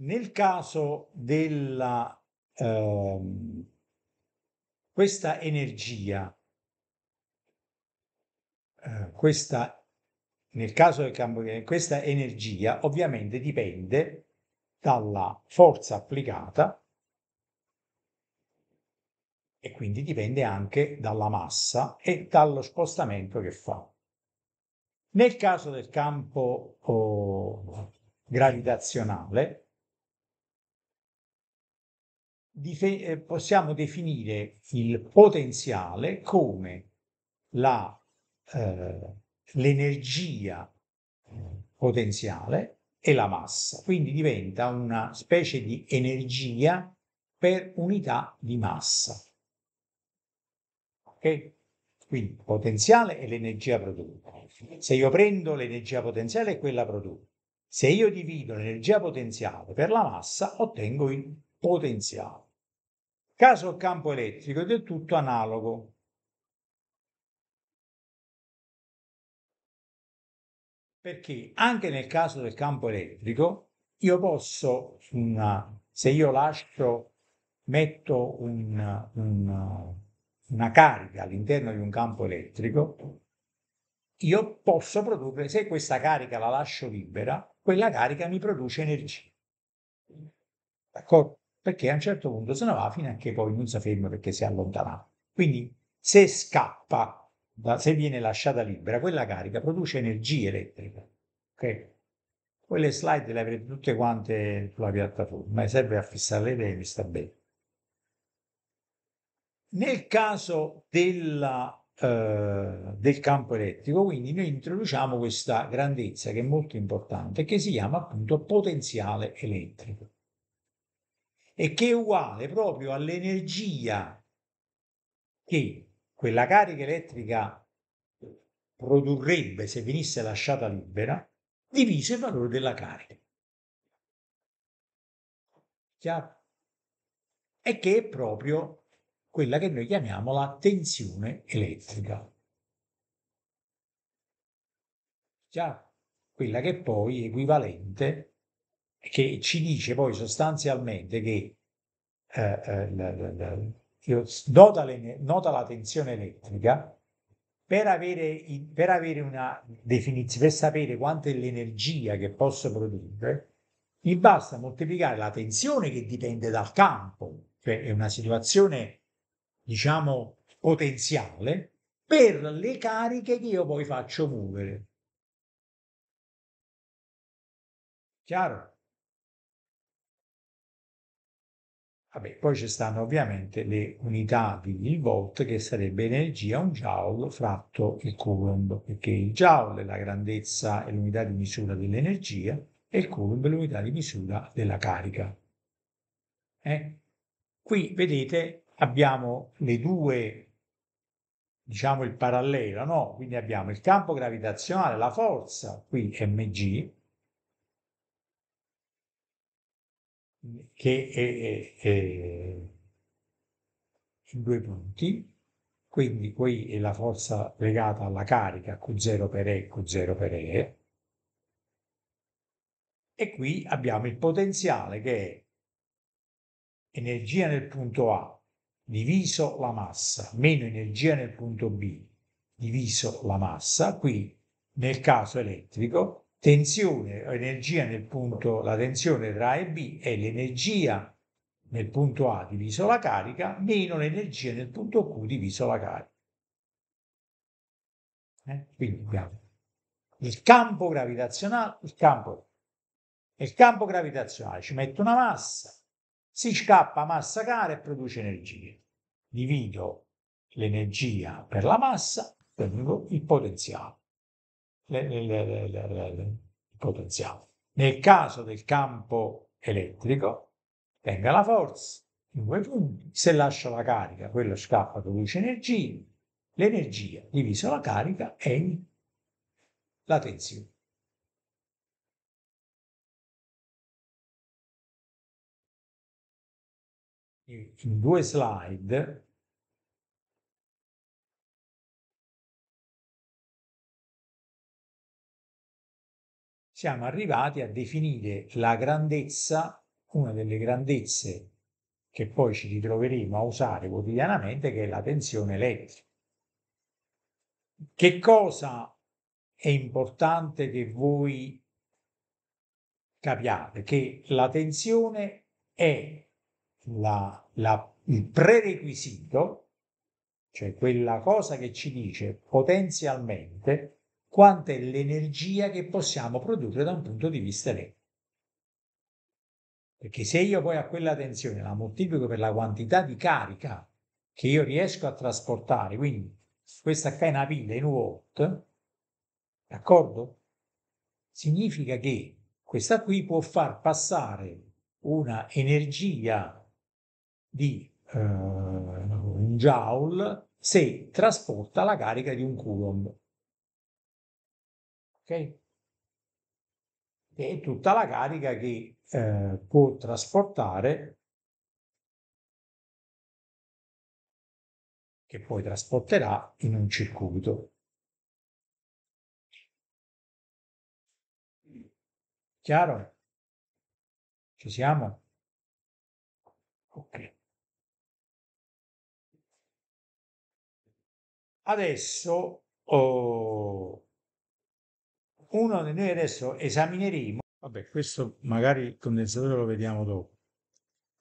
Nel caso della ehm, questa energia, eh, questa nel caso del campo di questa energia ovviamente dipende dalla forza applicata e quindi dipende anche dalla massa e dallo spostamento che fa. Nel caso del campo oh, gravitazionale dife- eh, possiamo definire il potenziale come la eh, l'energia potenziale e la massa, quindi diventa una specie di energia per unità di massa. Ok? Quindi potenziale è l'energia prodotta. Se io prendo l'energia potenziale è quella prodotta. Se io divido l'energia potenziale per la massa, ottengo il potenziale. Caso campo elettrico è del tutto analogo. perché anche nel caso del campo elettrico io posso, una, se io lascio, metto un, un, una carica all'interno di un campo elettrico, io posso produrre, se questa carica la lascio libera, quella carica mi produce energia. D'accordo? Perché a un certo punto se ne va fino a che poi non si ferma perché si è allontanato. Quindi se scappa se viene lasciata libera, quella carica produce energia elettrica. Okay? Quelle slide le avrete tutte quante sulla piattaforma e eh, serve a fissare le idee, vi sta bene. Nel caso della, eh, del campo elettrico, quindi, noi introduciamo questa grandezza che è molto importante, che si chiama appunto potenziale elettrico e che è uguale proprio all'energia che quella carica elettrica produrrebbe se venisse lasciata libera diviso il valore della carica. Chiaro? E che è proprio quella che noi chiamiamo la tensione elettrica. Chiaro? Quella che poi è equivalente, che ci dice poi sostanzialmente che eh, eh, nota, le, nota la tensione elettrica, per avere, per avere, una definizione, per sapere quanto è l'energia che posso produrre, mi basta moltiplicare la tensione che dipende dal campo, cioè è una situazione, diciamo, potenziale, per le cariche che io poi faccio muovere. Chiaro? Vabbè, poi ci stanno ovviamente le unità di volt che sarebbe energia, un joule fratto il coulomb, perché il joule è la grandezza e l'unità di misura dell'energia e il coulomb è l'unità di misura della carica. Eh? Qui vedete abbiamo le due, diciamo il parallelo, no? Quindi abbiamo il campo gravitazionale, la forza, qui mg, che è, è, è su due punti, quindi qui è la forza legata alla carica Q0 per E, Q0 per E, e qui abbiamo il potenziale che è energia nel punto A diviso la massa meno energia nel punto B diviso la massa, qui nel caso elettrico tensione o energia nel punto, la tensione tra A e B è l'energia nel punto A diviso la carica meno l'energia nel punto Q diviso la carica. Eh? Quindi abbiamo il campo gravitazionale, il campo, nel campo gravitazionale ci mette una massa, si scappa massa cara e produce energia. Divido l'energia per la massa, ottengo il potenziale il potenziale. Nel caso del campo elettrico, tenga la forza in due punti. Se lascia la carica, quello scappa, produce energia. L'energia diviso la carica è la tensione. In due slide siamo arrivati a definire la grandezza, una delle grandezze che poi ci ritroveremo a usare quotidianamente, che è la tensione elettrica. Che cosa è importante che voi capiate? Che la tensione è la, la, il prerequisito, cioè quella cosa che ci dice potenzialmente quanta è l'energia che possiamo produrre da un punto di vista elettrico. Perché se io poi a quella tensione la moltiplico per la quantità di carica che io riesco a trasportare, quindi questa qua è una pila in watt, d'accordo? Significa che questa qui può far passare una energia di eh, un joule se trasporta la carica di un coulomb okay? E tutta la carica che eh, può trasportare che poi trasporterà in un circuito. Chiaro? Ci siamo? Ok. Adesso oh, uno che noi adesso esamineremo. Vabbè, questo magari il condensatore lo vediamo dopo.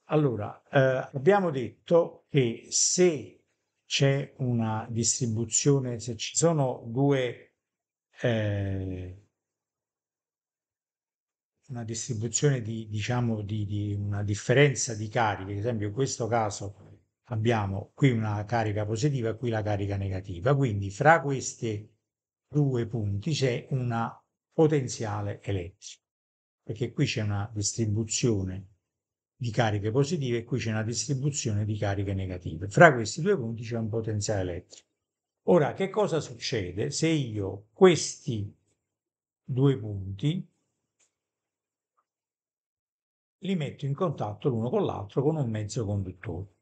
Allora, eh, abbiamo detto che se c'è una distribuzione, se ci sono due, eh, una distribuzione di, diciamo, di, di una differenza di cariche, ad esempio in questo caso abbiamo qui una carica positiva e qui la carica negativa, quindi fra queste due punti c'è una potenziale elettrica, perché qui c'è una distribuzione di cariche positive e qui c'è una distribuzione di cariche negative. Fra questi due punti c'è un potenziale elettrico. Ora, che cosa succede se io questi due punti li metto in contatto l'uno con l'altro con un mezzo conduttore?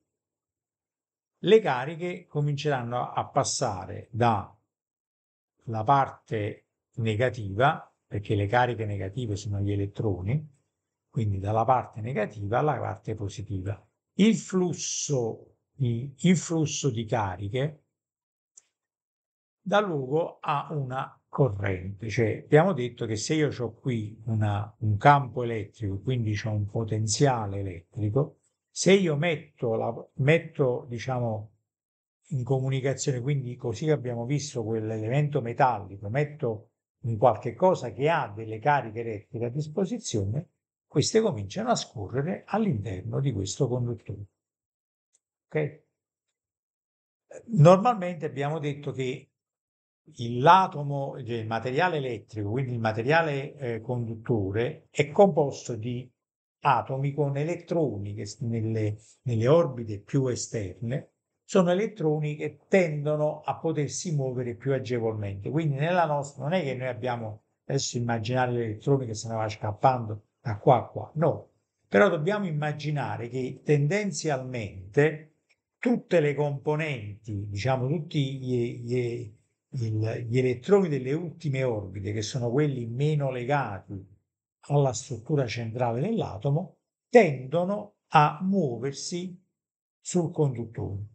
Le cariche cominceranno a passare da la parte negativa, perché le cariche negative sono gli elettroni, quindi dalla parte negativa alla parte positiva. Il flusso di, il flusso di cariche dà luogo a una corrente, cioè abbiamo detto che se io ho qui una, un campo elettrico, quindi c'è un potenziale elettrico, se io metto, la, metto diciamo, in comunicazione. Quindi così abbiamo visto quell'elemento metallico, metto un qualche cosa che ha delle cariche elettriche a disposizione, queste cominciano a scorrere all'interno di questo conduttore. Okay? Normalmente abbiamo detto che l'atomo, cioè il materiale elettrico, quindi il materiale eh, conduttore, è composto di atomi con elettroni che nelle, nelle orbite più esterne sono elettroni che tendono a potersi muovere più agevolmente. Quindi nella nostra non è che noi abbiamo adesso immaginare l'elettrone che se ne va scappando da qua a qua, no. Però dobbiamo immaginare che tendenzialmente tutte le componenti, diciamo tutti gli, gli, il, gli elettroni delle ultime orbite, che sono quelli meno legati alla struttura centrale dell'atomo, tendono a muoversi sul conduttore.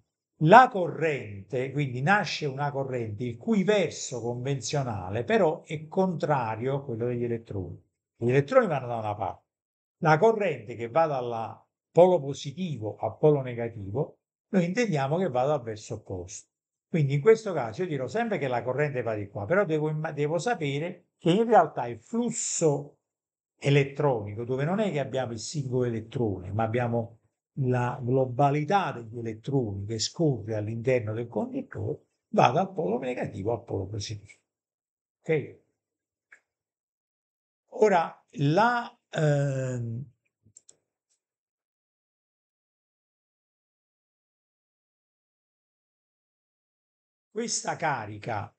La corrente, quindi nasce una corrente il cui verso convenzionale però è contrario a quello degli elettroni. Gli elettroni vanno da una parte. La corrente che va dal polo positivo al polo negativo, noi intendiamo che vada al verso opposto. Quindi in questo caso io dirò sempre che la corrente va di qua, però devo, devo sapere che in realtà il flusso elettronico, dove non è che abbiamo il singolo elettrone, ma abbiamo la globalità degli elettroni che scorre all'interno del conduttore va dal polo negativo al polo positivo. Ok? Ora, la, ehm, questa carica,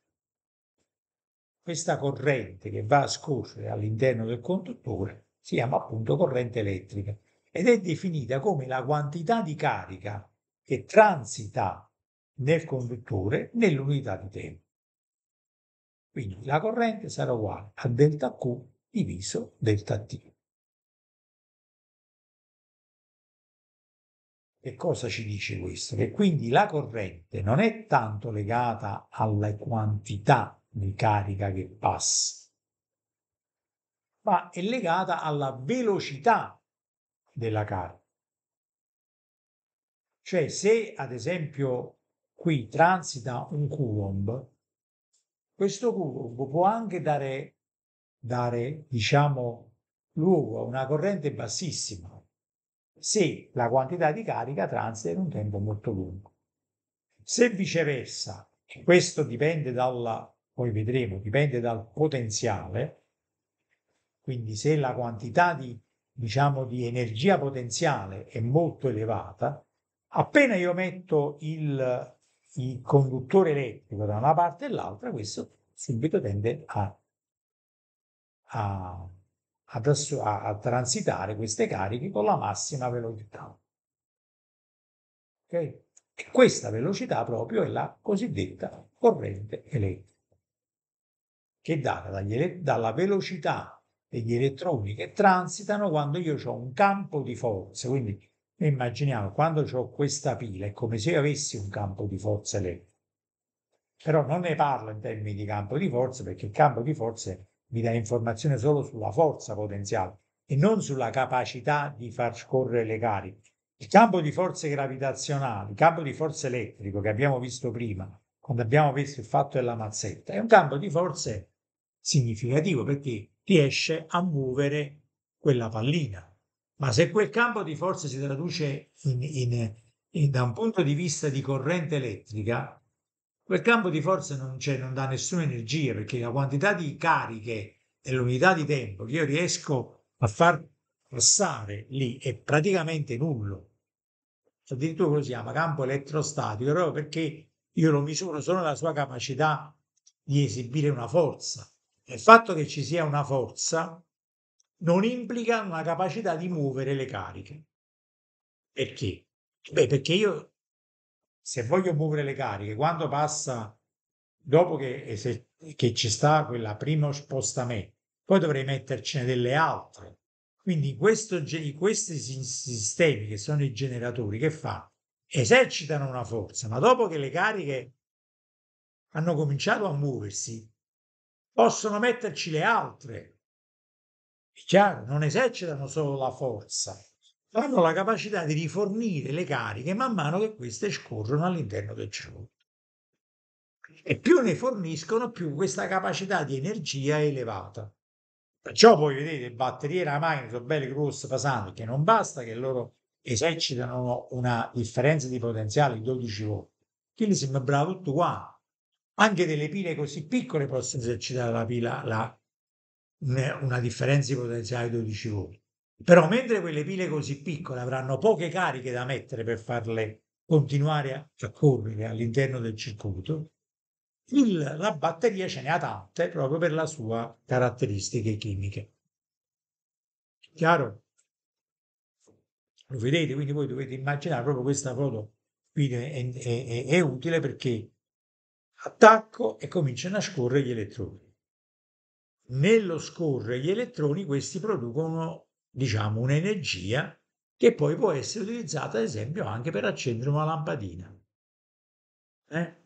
questa corrente che va a scorrere all'interno del conduttore si chiama appunto corrente elettrica ed è definita come la quantità di carica che transita nel conduttore nell'unità di tempo. Quindi la corrente sarà uguale a delta Q diviso delta T. Che cosa ci dice questo? Che quindi la corrente non è tanto legata alla quantità di carica che passa, ma è legata alla velocità della carta. Cioè se ad esempio qui transita un coulomb, questo coulomb può anche dare, dare diciamo, luogo a una corrente bassissima se la quantità di carica transita in un tempo molto lungo. Se viceversa, e questo dipende dalla, poi vedremo, dipende dal potenziale, quindi se la quantità di diciamo di energia potenziale è molto elevata, appena io metto il, il conduttore elettrico da una parte e l'altra, questo subito tende a, a, a, a transitare queste cariche con la massima velocità. Okay? E questa velocità proprio è la cosiddetta corrente elettrica, che è data dalla velocità gli elettroni che transitano quando io ho un campo di forze. Quindi immaginiamo quando ho questa pila è come se io avessi un campo di forze elettrico. Però non ne parlo in termini di campo di forze perché il campo di forze mi dà informazione solo sulla forza potenziale e non sulla capacità di far scorrere le cariche. Il campo di forze gravitazionali, il campo di forze elettrico che abbiamo visto prima, quando abbiamo visto il fatto della mazzetta, è un campo di forze significativo perché riesce a muovere quella pallina. Ma se quel campo di forza si traduce in, in, in, da un punto di vista di corrente elettrica, quel campo di forza non, c'è, non dà nessuna energia perché la quantità di cariche dell'unità di tempo che io riesco a far passare lì è praticamente nullo. Addirittura lo si chiama campo elettrostatico proprio perché io lo misuro solo la sua capacità di esibire una forza. Il fatto che ci sia una forza non implica una capacità di muovere le cariche. Perché? Beh, perché io se voglio muovere le cariche, quando passa, dopo che, eh, se, che ci sta quella primo spostamento, poi dovrei mettercene delle altre. Quindi questo, questi sistemi che sono i generatori, che fanno? Esercitano una forza, ma dopo che le cariche hanno cominciato a muoversi, possono metterci le altre. È chiaro, non esercitano solo la forza, hanno la capacità di rifornire le cariche man mano che queste scorrono all'interno del cervello. E più ne forniscono, più questa capacità di energia è elevata. Perciò poi vedete, batterie da sono belle grosse pesanti, che non basta che loro esercitano una differenza di potenziale di 12 volt. Quindi sembra bravo tutto qua. Anche delle pile così piccole possono esercitare la pila, la, una differenza di potenziale di 12 V. Però mentre quelle pile così piccole avranno poche cariche da mettere per farle continuare a, a correre all'interno del circuito, il, la batteria ce ne ha tante proprio per le sue caratteristiche chimiche. Chiaro? Lo vedete, quindi voi dovete immaginare proprio questa foto qui è, è, è, è utile perché attacco e cominciano a scorrere gli elettroni. Nello scorrere gli elettroni questi producono, diciamo, un'energia che poi può essere utilizzata, ad esempio, anche per accendere una lampadina. Eh?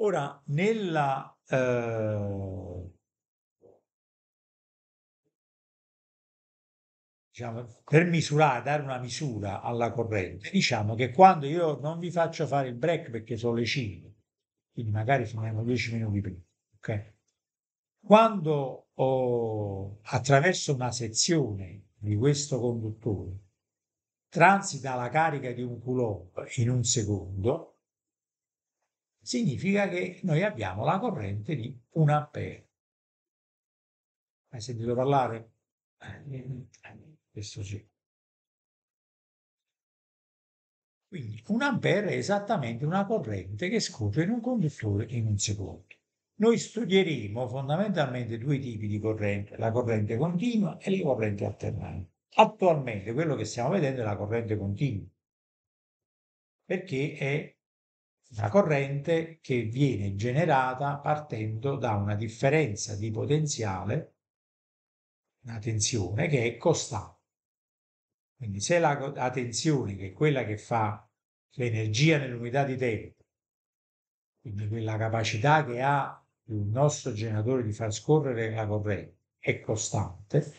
Ora, nella, eh, diciamo, per misurare, dare una misura alla corrente, diciamo che quando io non vi faccio fare il break perché sono le 5, quindi magari finiamo 10 minuti prima, ok? Quando oh, attraverso una sezione di questo conduttore transita la carica di un coulomb in un secondo, significa che noi abbiamo la corrente di 1 ampere. Hai sentito parlare? Eh, questo G. Quindi un ampere è esattamente una corrente che scorre in un conduttore in un secondo. Noi studieremo fondamentalmente due tipi di corrente, la corrente continua e le correnti alternate. Attualmente quello che stiamo vedendo è la corrente continua, perché è una corrente che viene generata partendo da una differenza di potenziale, una tensione che è costante quindi se la, la tensione, che è quella che fa l'energia nell'unità di tempo, quindi quella capacità che ha il nostro generatore di far scorrere la corrente, è costante,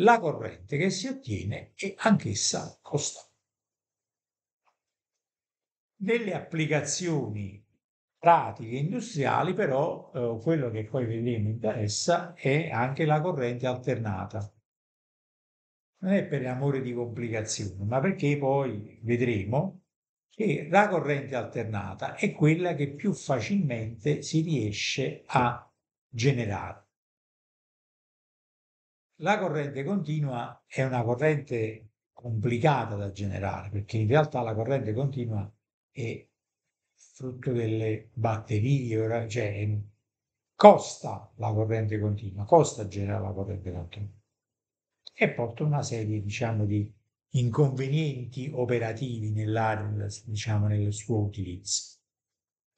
la corrente che si ottiene è anch'essa costante. Nelle applicazioni pratiche industriali, però, eh, quello che poi vedremo interessa è anche la corrente alternata non è per amore di complicazioni, ma perché poi vedremo che la corrente alternata è quella che più facilmente si riesce a generare. La corrente continua è una corrente complicata da generare, perché in realtà la corrente continua è frutto delle batterie, cioè costa la corrente continua, costa generare la corrente continua e porta una serie, diciamo, di inconvenienti operativi nell'area, diciamo, nel suo utilizzo.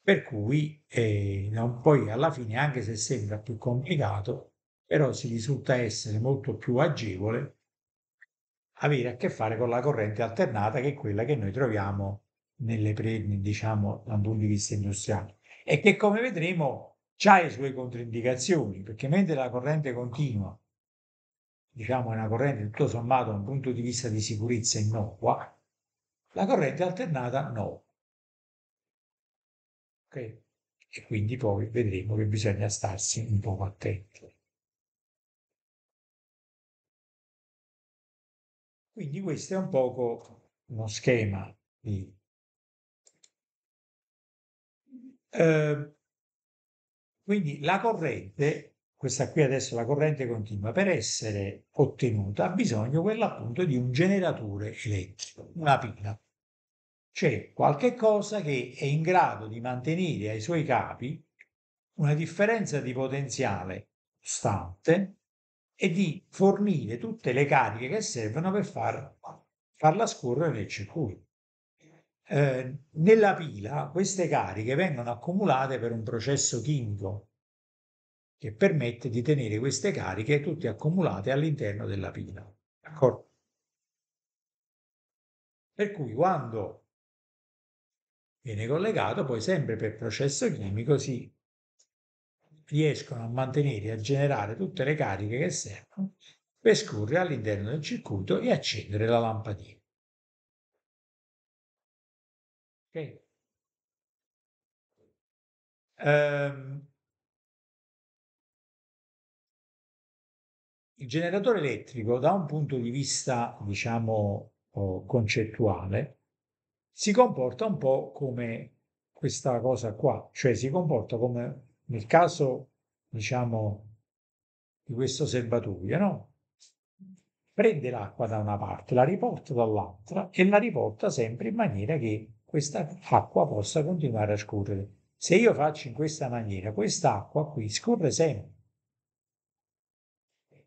Per cui eh, poi alla fine, anche se sembra più complicato, però si risulta essere molto più agevole avere a che fare con la corrente alternata che è quella che noi troviamo nelle pre, diciamo, dal punto di vista industriale e che come vedremo ha le sue controindicazioni perché mentre la corrente continua diciamo è una corrente tutto sommato da un punto di vista di sicurezza innocua, la corrente alternata no. Ok? E quindi poi vedremo che bisogna starsi un po' attenti. Quindi questo è un poco uno schema di... Eh, quindi la corrente questa qui adesso la corrente continua, per essere ottenuta ha bisogno quella appunto di un generatore elettrico, una pila. C'è qualche cosa che è in grado di mantenere ai suoi capi una differenza di potenziale costante e di fornire tutte le cariche che servono per far, farla scorrere nel circuito. Eh, nella pila queste cariche vengono accumulate per un processo chimico che permette di tenere queste cariche tutte accumulate all'interno della pila. D'accordo? Per cui quando viene collegato, poi sempre per processo chimico si riescono a mantenere e a generare tutte le cariche che servono per scorrere all'interno del circuito e accendere la lampadina. Ok? Um, il generatore elettrico da un punto di vista, diciamo, oh, concettuale, si comporta un po' come questa cosa qua, cioè si comporta come nel caso, diciamo, di questo serbatoio, no? Prende l'acqua da una parte, la riporta dall'altra e la riporta sempre in maniera che questa acqua possa continuare a scorrere. Se io faccio in questa maniera, questa acqua qui scorre sempre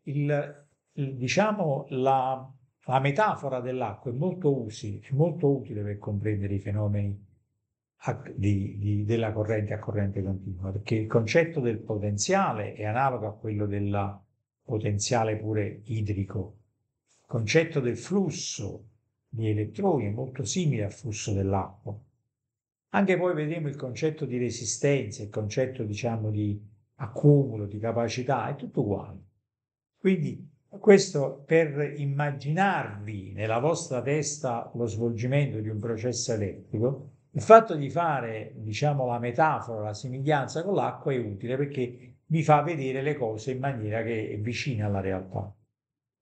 il, il, diciamo, la, la metafora dell'acqua è molto, usi, è molto utile per comprendere i fenomeni a, di, di, della corrente a corrente continua, perché il concetto del potenziale è analogo a quello del potenziale pure idrico. Il concetto del flusso di elettroni è molto simile al flusso dell'acqua. Anche poi vedremo il concetto di resistenza, il concetto diciamo di accumulo, di capacità, è tutto uguale. Quindi questo per immaginarvi nella vostra testa lo svolgimento di un processo elettrico, il fatto di fare, diciamo, la metafora, la somiglianza con l'acqua è utile perché vi fa vedere le cose in maniera che è vicina alla realtà.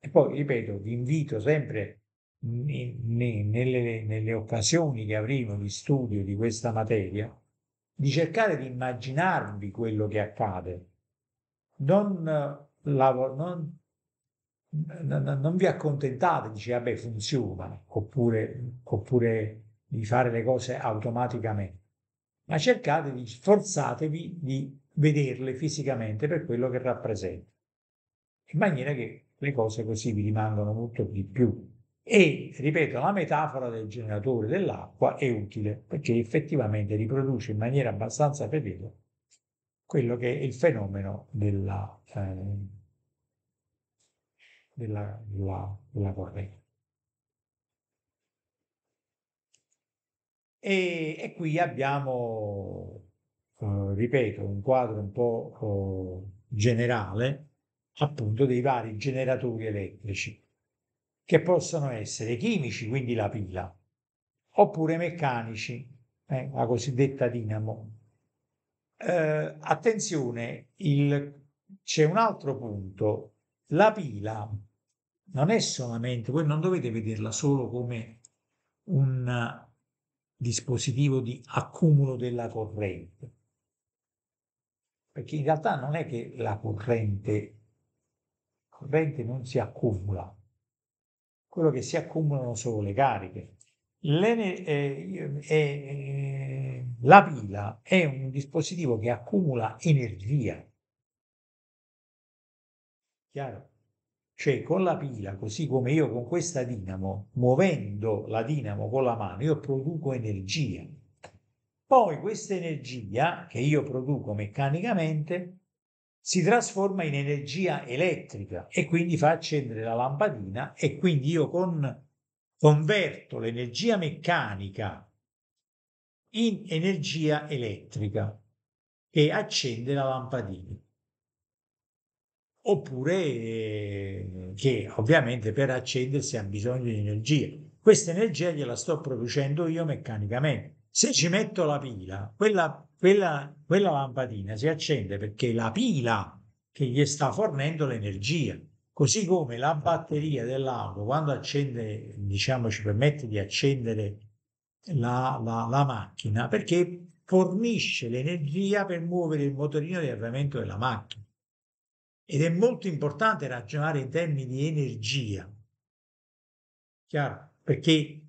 E poi, ripeto, vi invito sempre nelle, nelle occasioni che avremo di studio di questa materia, di cercare di immaginarvi quello che accade. Non lavoro, non, non, non, vi accontentate, dice vabbè funziona, oppure, oppure di fare le cose automaticamente, ma cercate di sforzatevi di vederle fisicamente per quello che rappresenta, in maniera che le cose così vi rimangano molto di più. E, ripeto, la metafora del generatore dell'acqua è utile perché effettivamente riproduce in maniera abbastanza fedele quello che è il fenomeno della, eh, della, della, della corrente. E, e, qui abbiamo, eh, ripeto, un quadro un po' eh, generale appunto dei vari generatori elettrici che possono essere chimici, quindi la pila, oppure meccanici, eh, la cosiddetta dinamo, eh, attenzione, il, c'è un altro punto. La pila non è solamente, voi non dovete vederla solo come un dispositivo di accumulo della corrente, perché in realtà non è che la corrente, corrente non si accumula, quello che si accumulano sono le cariche. L'ene, eh, eh, la pila è un dispositivo che accumula energia. Chiaro? Cioè con la pila, così come io con questa dinamo, muovendo la dinamo con la mano, io produco energia. Poi questa energia che io produco meccanicamente si trasforma in energia elettrica e quindi fa accendere la lampadina e quindi io con, converto l'energia meccanica in energia elettrica che accende la lampadina. Oppure eh, che ovviamente per accendersi ha bisogno di energia. Questa energia gliela sto producendo io meccanicamente. Se ci metto la pila, quella, quella, quella lampadina si accende perché la pila che gli sta fornendo l'energia. Così come la batteria dell'auto, quando accende, diciamo, ci permette di accendere la, la, la macchina perché fornisce l'energia per muovere il motorino di avviamento della macchina. Ed è molto importante ragionare in termini di energia. Chiaro? Perché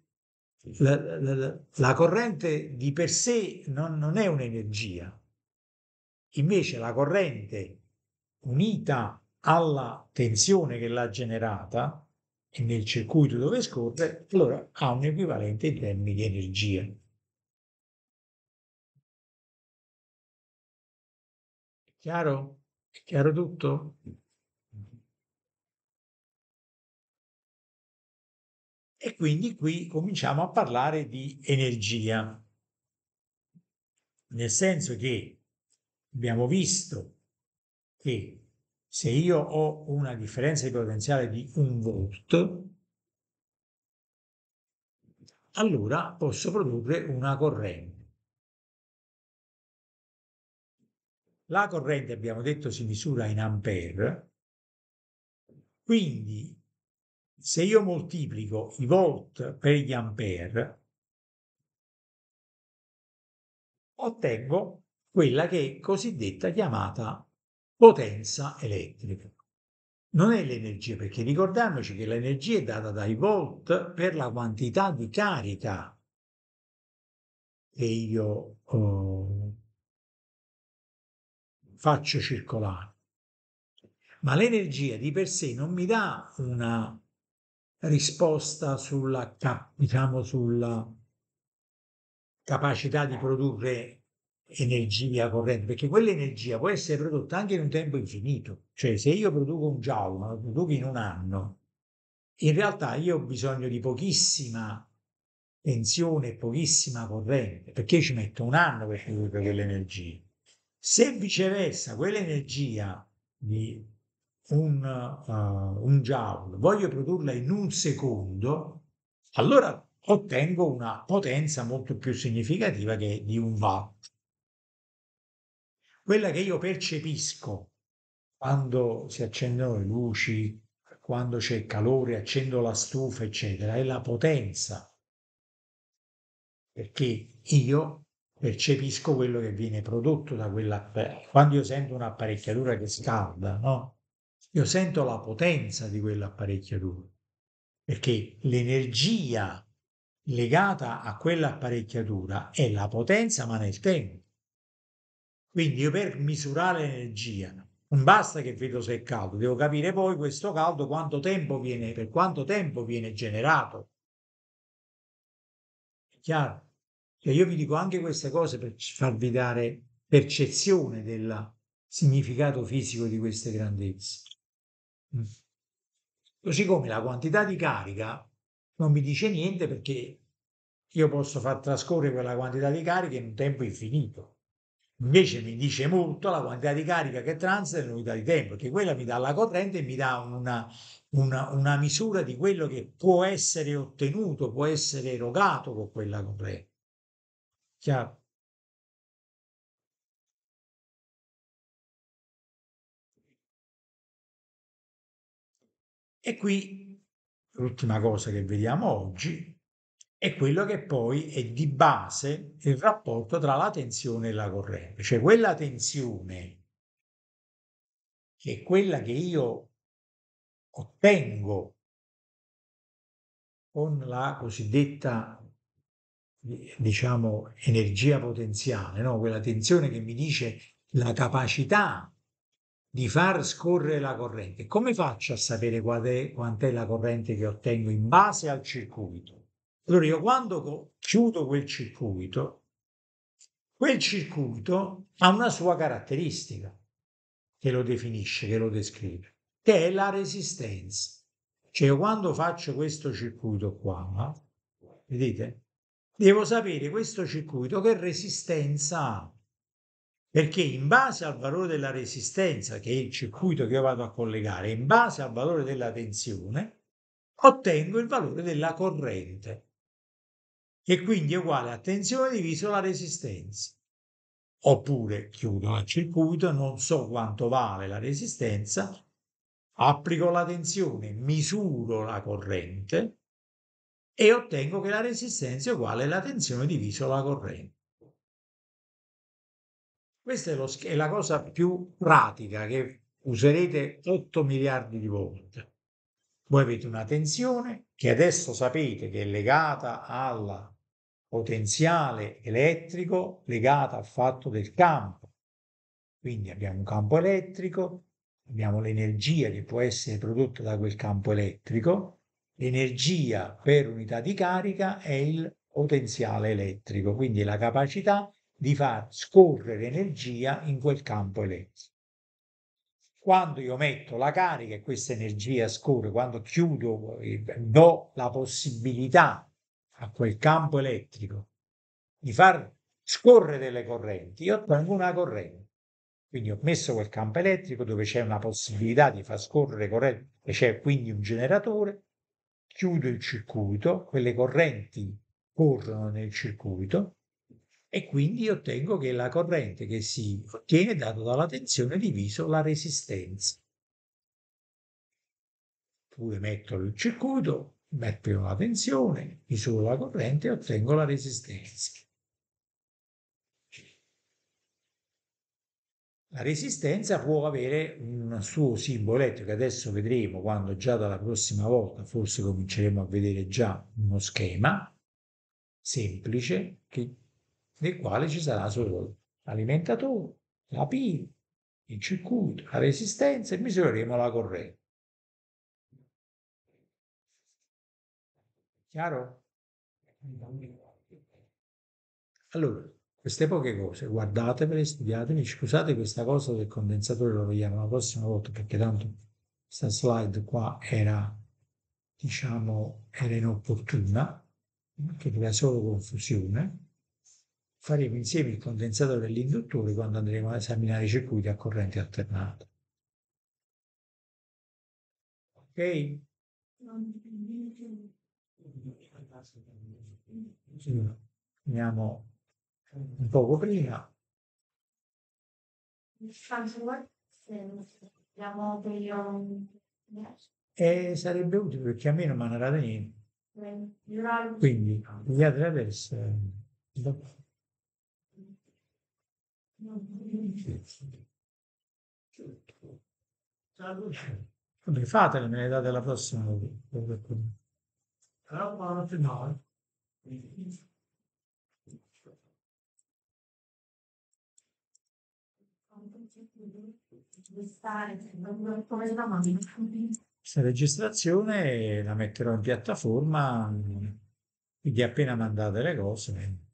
la, la, la, corrente di per sé non, non, è un'energia, invece la corrente unita alla tensione che l'ha generata e nel circuito dove scorre, allora ha un equivalente in termini di energia. È chiaro? È chiaro tutto? E quindi qui cominciamo a parlare di energia, nel senso che abbiamo visto che se io ho una differenza di potenziale di un volt, allora posso produrre una corrente. La corrente, abbiamo detto, si misura in ampere, quindi se io moltiplico i volt per gli ampere, ottengo quella che è cosiddetta chiamata potenza elettrica. Non è l'energia, perché ricordiamoci che l'energia è data dai volt per la quantità di carica che io oh, faccio circolare. Ma l'energia di per sé non mi dà una risposta sulla, diciamo, sulla capacità di produrre energia corrente, perché quell'energia può essere prodotta anche in un tempo infinito. Cioè, se io produco un joule, lo produco in un anno, in realtà io ho bisogno di pochissima tensione e pochissima corrente, perché ci metto un anno per produrre quell'energia. Se viceversa quell'energia di un, uh, un joule voglio produrla in un secondo, allora ottengo una potenza molto più significativa che di un watt quella che io percepisco quando si accendono le luci, quando c'è calore, accendo la stufa, eccetera, è la potenza. Perché io percepisco quello che viene prodotto da quella. Quando io sento un'apparecchiatura che scalda, no? Io sento la potenza di quell'apparecchiatura, perché l'energia legata a quell'apparecchiatura è la potenza, ma nel tempo. Quindi io per misurare l'energia non basta che vedo se è caldo, devo capire poi questo caldo quanto tempo viene, per quanto tempo viene generato. È chiaro? Cioè io vi dico anche queste cose per farvi dare percezione del significato fisico di queste grandezze. Mm. Così come la quantità di carica non mi dice niente perché io posso far trascorrere quella quantità di carica in un tempo infinito. Invece mi dice molto la quantità di carica che transita nell'unità di tempo, perché quella mi dà la corrente e mi dà una, una, una misura di quello che può essere ottenuto, può essere erogato con quella corrente. Chiaro? E qui l'ultima cosa che vediamo oggi è quello che poi è di base il rapporto tra la tensione e la corrente. Cioè quella tensione, che è quella che io ottengo con la cosiddetta diciamo energia potenziale, no? quella tensione che mi dice la capacità di far scorrere la corrente. Come faccio a sapere quant'è la corrente che ottengo in base al circuito? Allora io quando chiudo quel circuito, quel circuito ha una sua caratteristica che lo definisce, che lo descrive, che è la resistenza. Cioè quando faccio questo circuito qua, vedete, devo sapere questo circuito che resistenza ha. Perché in base al valore della resistenza, che è il circuito che io vado a collegare, in base al valore della tensione, ottengo il valore della corrente e quindi è uguale a tensione diviso la resistenza. Oppure chiudo il circuito, non so quanto vale la resistenza, applico la tensione, misuro la corrente e ottengo che la resistenza è uguale alla tensione diviso la corrente. Questa è, lo, è la cosa più pratica che userete 8 miliardi di volte. Voi avete una tensione che adesso sapete che è legata alla potenziale elettrico legata al fatto del campo. Quindi abbiamo un campo elettrico, abbiamo l'energia che può essere prodotta da quel campo elettrico, l'energia per unità di carica è il potenziale elettrico, quindi la capacità di far scorrere energia in quel campo elettrico. Quando io metto la carica e questa energia scorre, quando chiudo, eh, do la possibilità a quel campo elettrico, di far scorrere delle correnti, io ottengo una corrente. Quindi ho messo quel campo elettrico dove c'è una possibilità di far scorrere correnti e c'è quindi un generatore, chiudo il circuito, quelle correnti corrono nel circuito e quindi ottengo che la corrente che si ottiene è data dalla tensione diviso la resistenza. Pure metto il circuito, metto la tensione, misuro la corrente e ottengo la resistenza. La resistenza può avere un suo simbolo elettrico, adesso vedremo quando già dalla prossima volta forse cominceremo a vedere già uno schema semplice che, nel quale ci sarà solo l'alimentatore, la pila, il circuito, la resistenza e misureremo la corrente. Chiaro? Allora, queste poche cose, guardatevele, studiatele, scusate questa cosa del condensatore, lo vediamo la prossima volta perché tanto questa slide qua era, diciamo, era inopportuna, che crea solo confusione. Faremo insieme il condensatore e l'induttore quando andremo a esaminare i circuiti a corrente alternata. Ok? Andiamo un poco prima. E sarebbe utile perché a me non mi hanno dato niente. Quindi gli altri adesso. Vabbè, fatele, me ne date la prossima volta. Allora Paolo ti no. Questa registrazione la metterò in piattaforma, quindi mm, appena mandate le cose. Eh.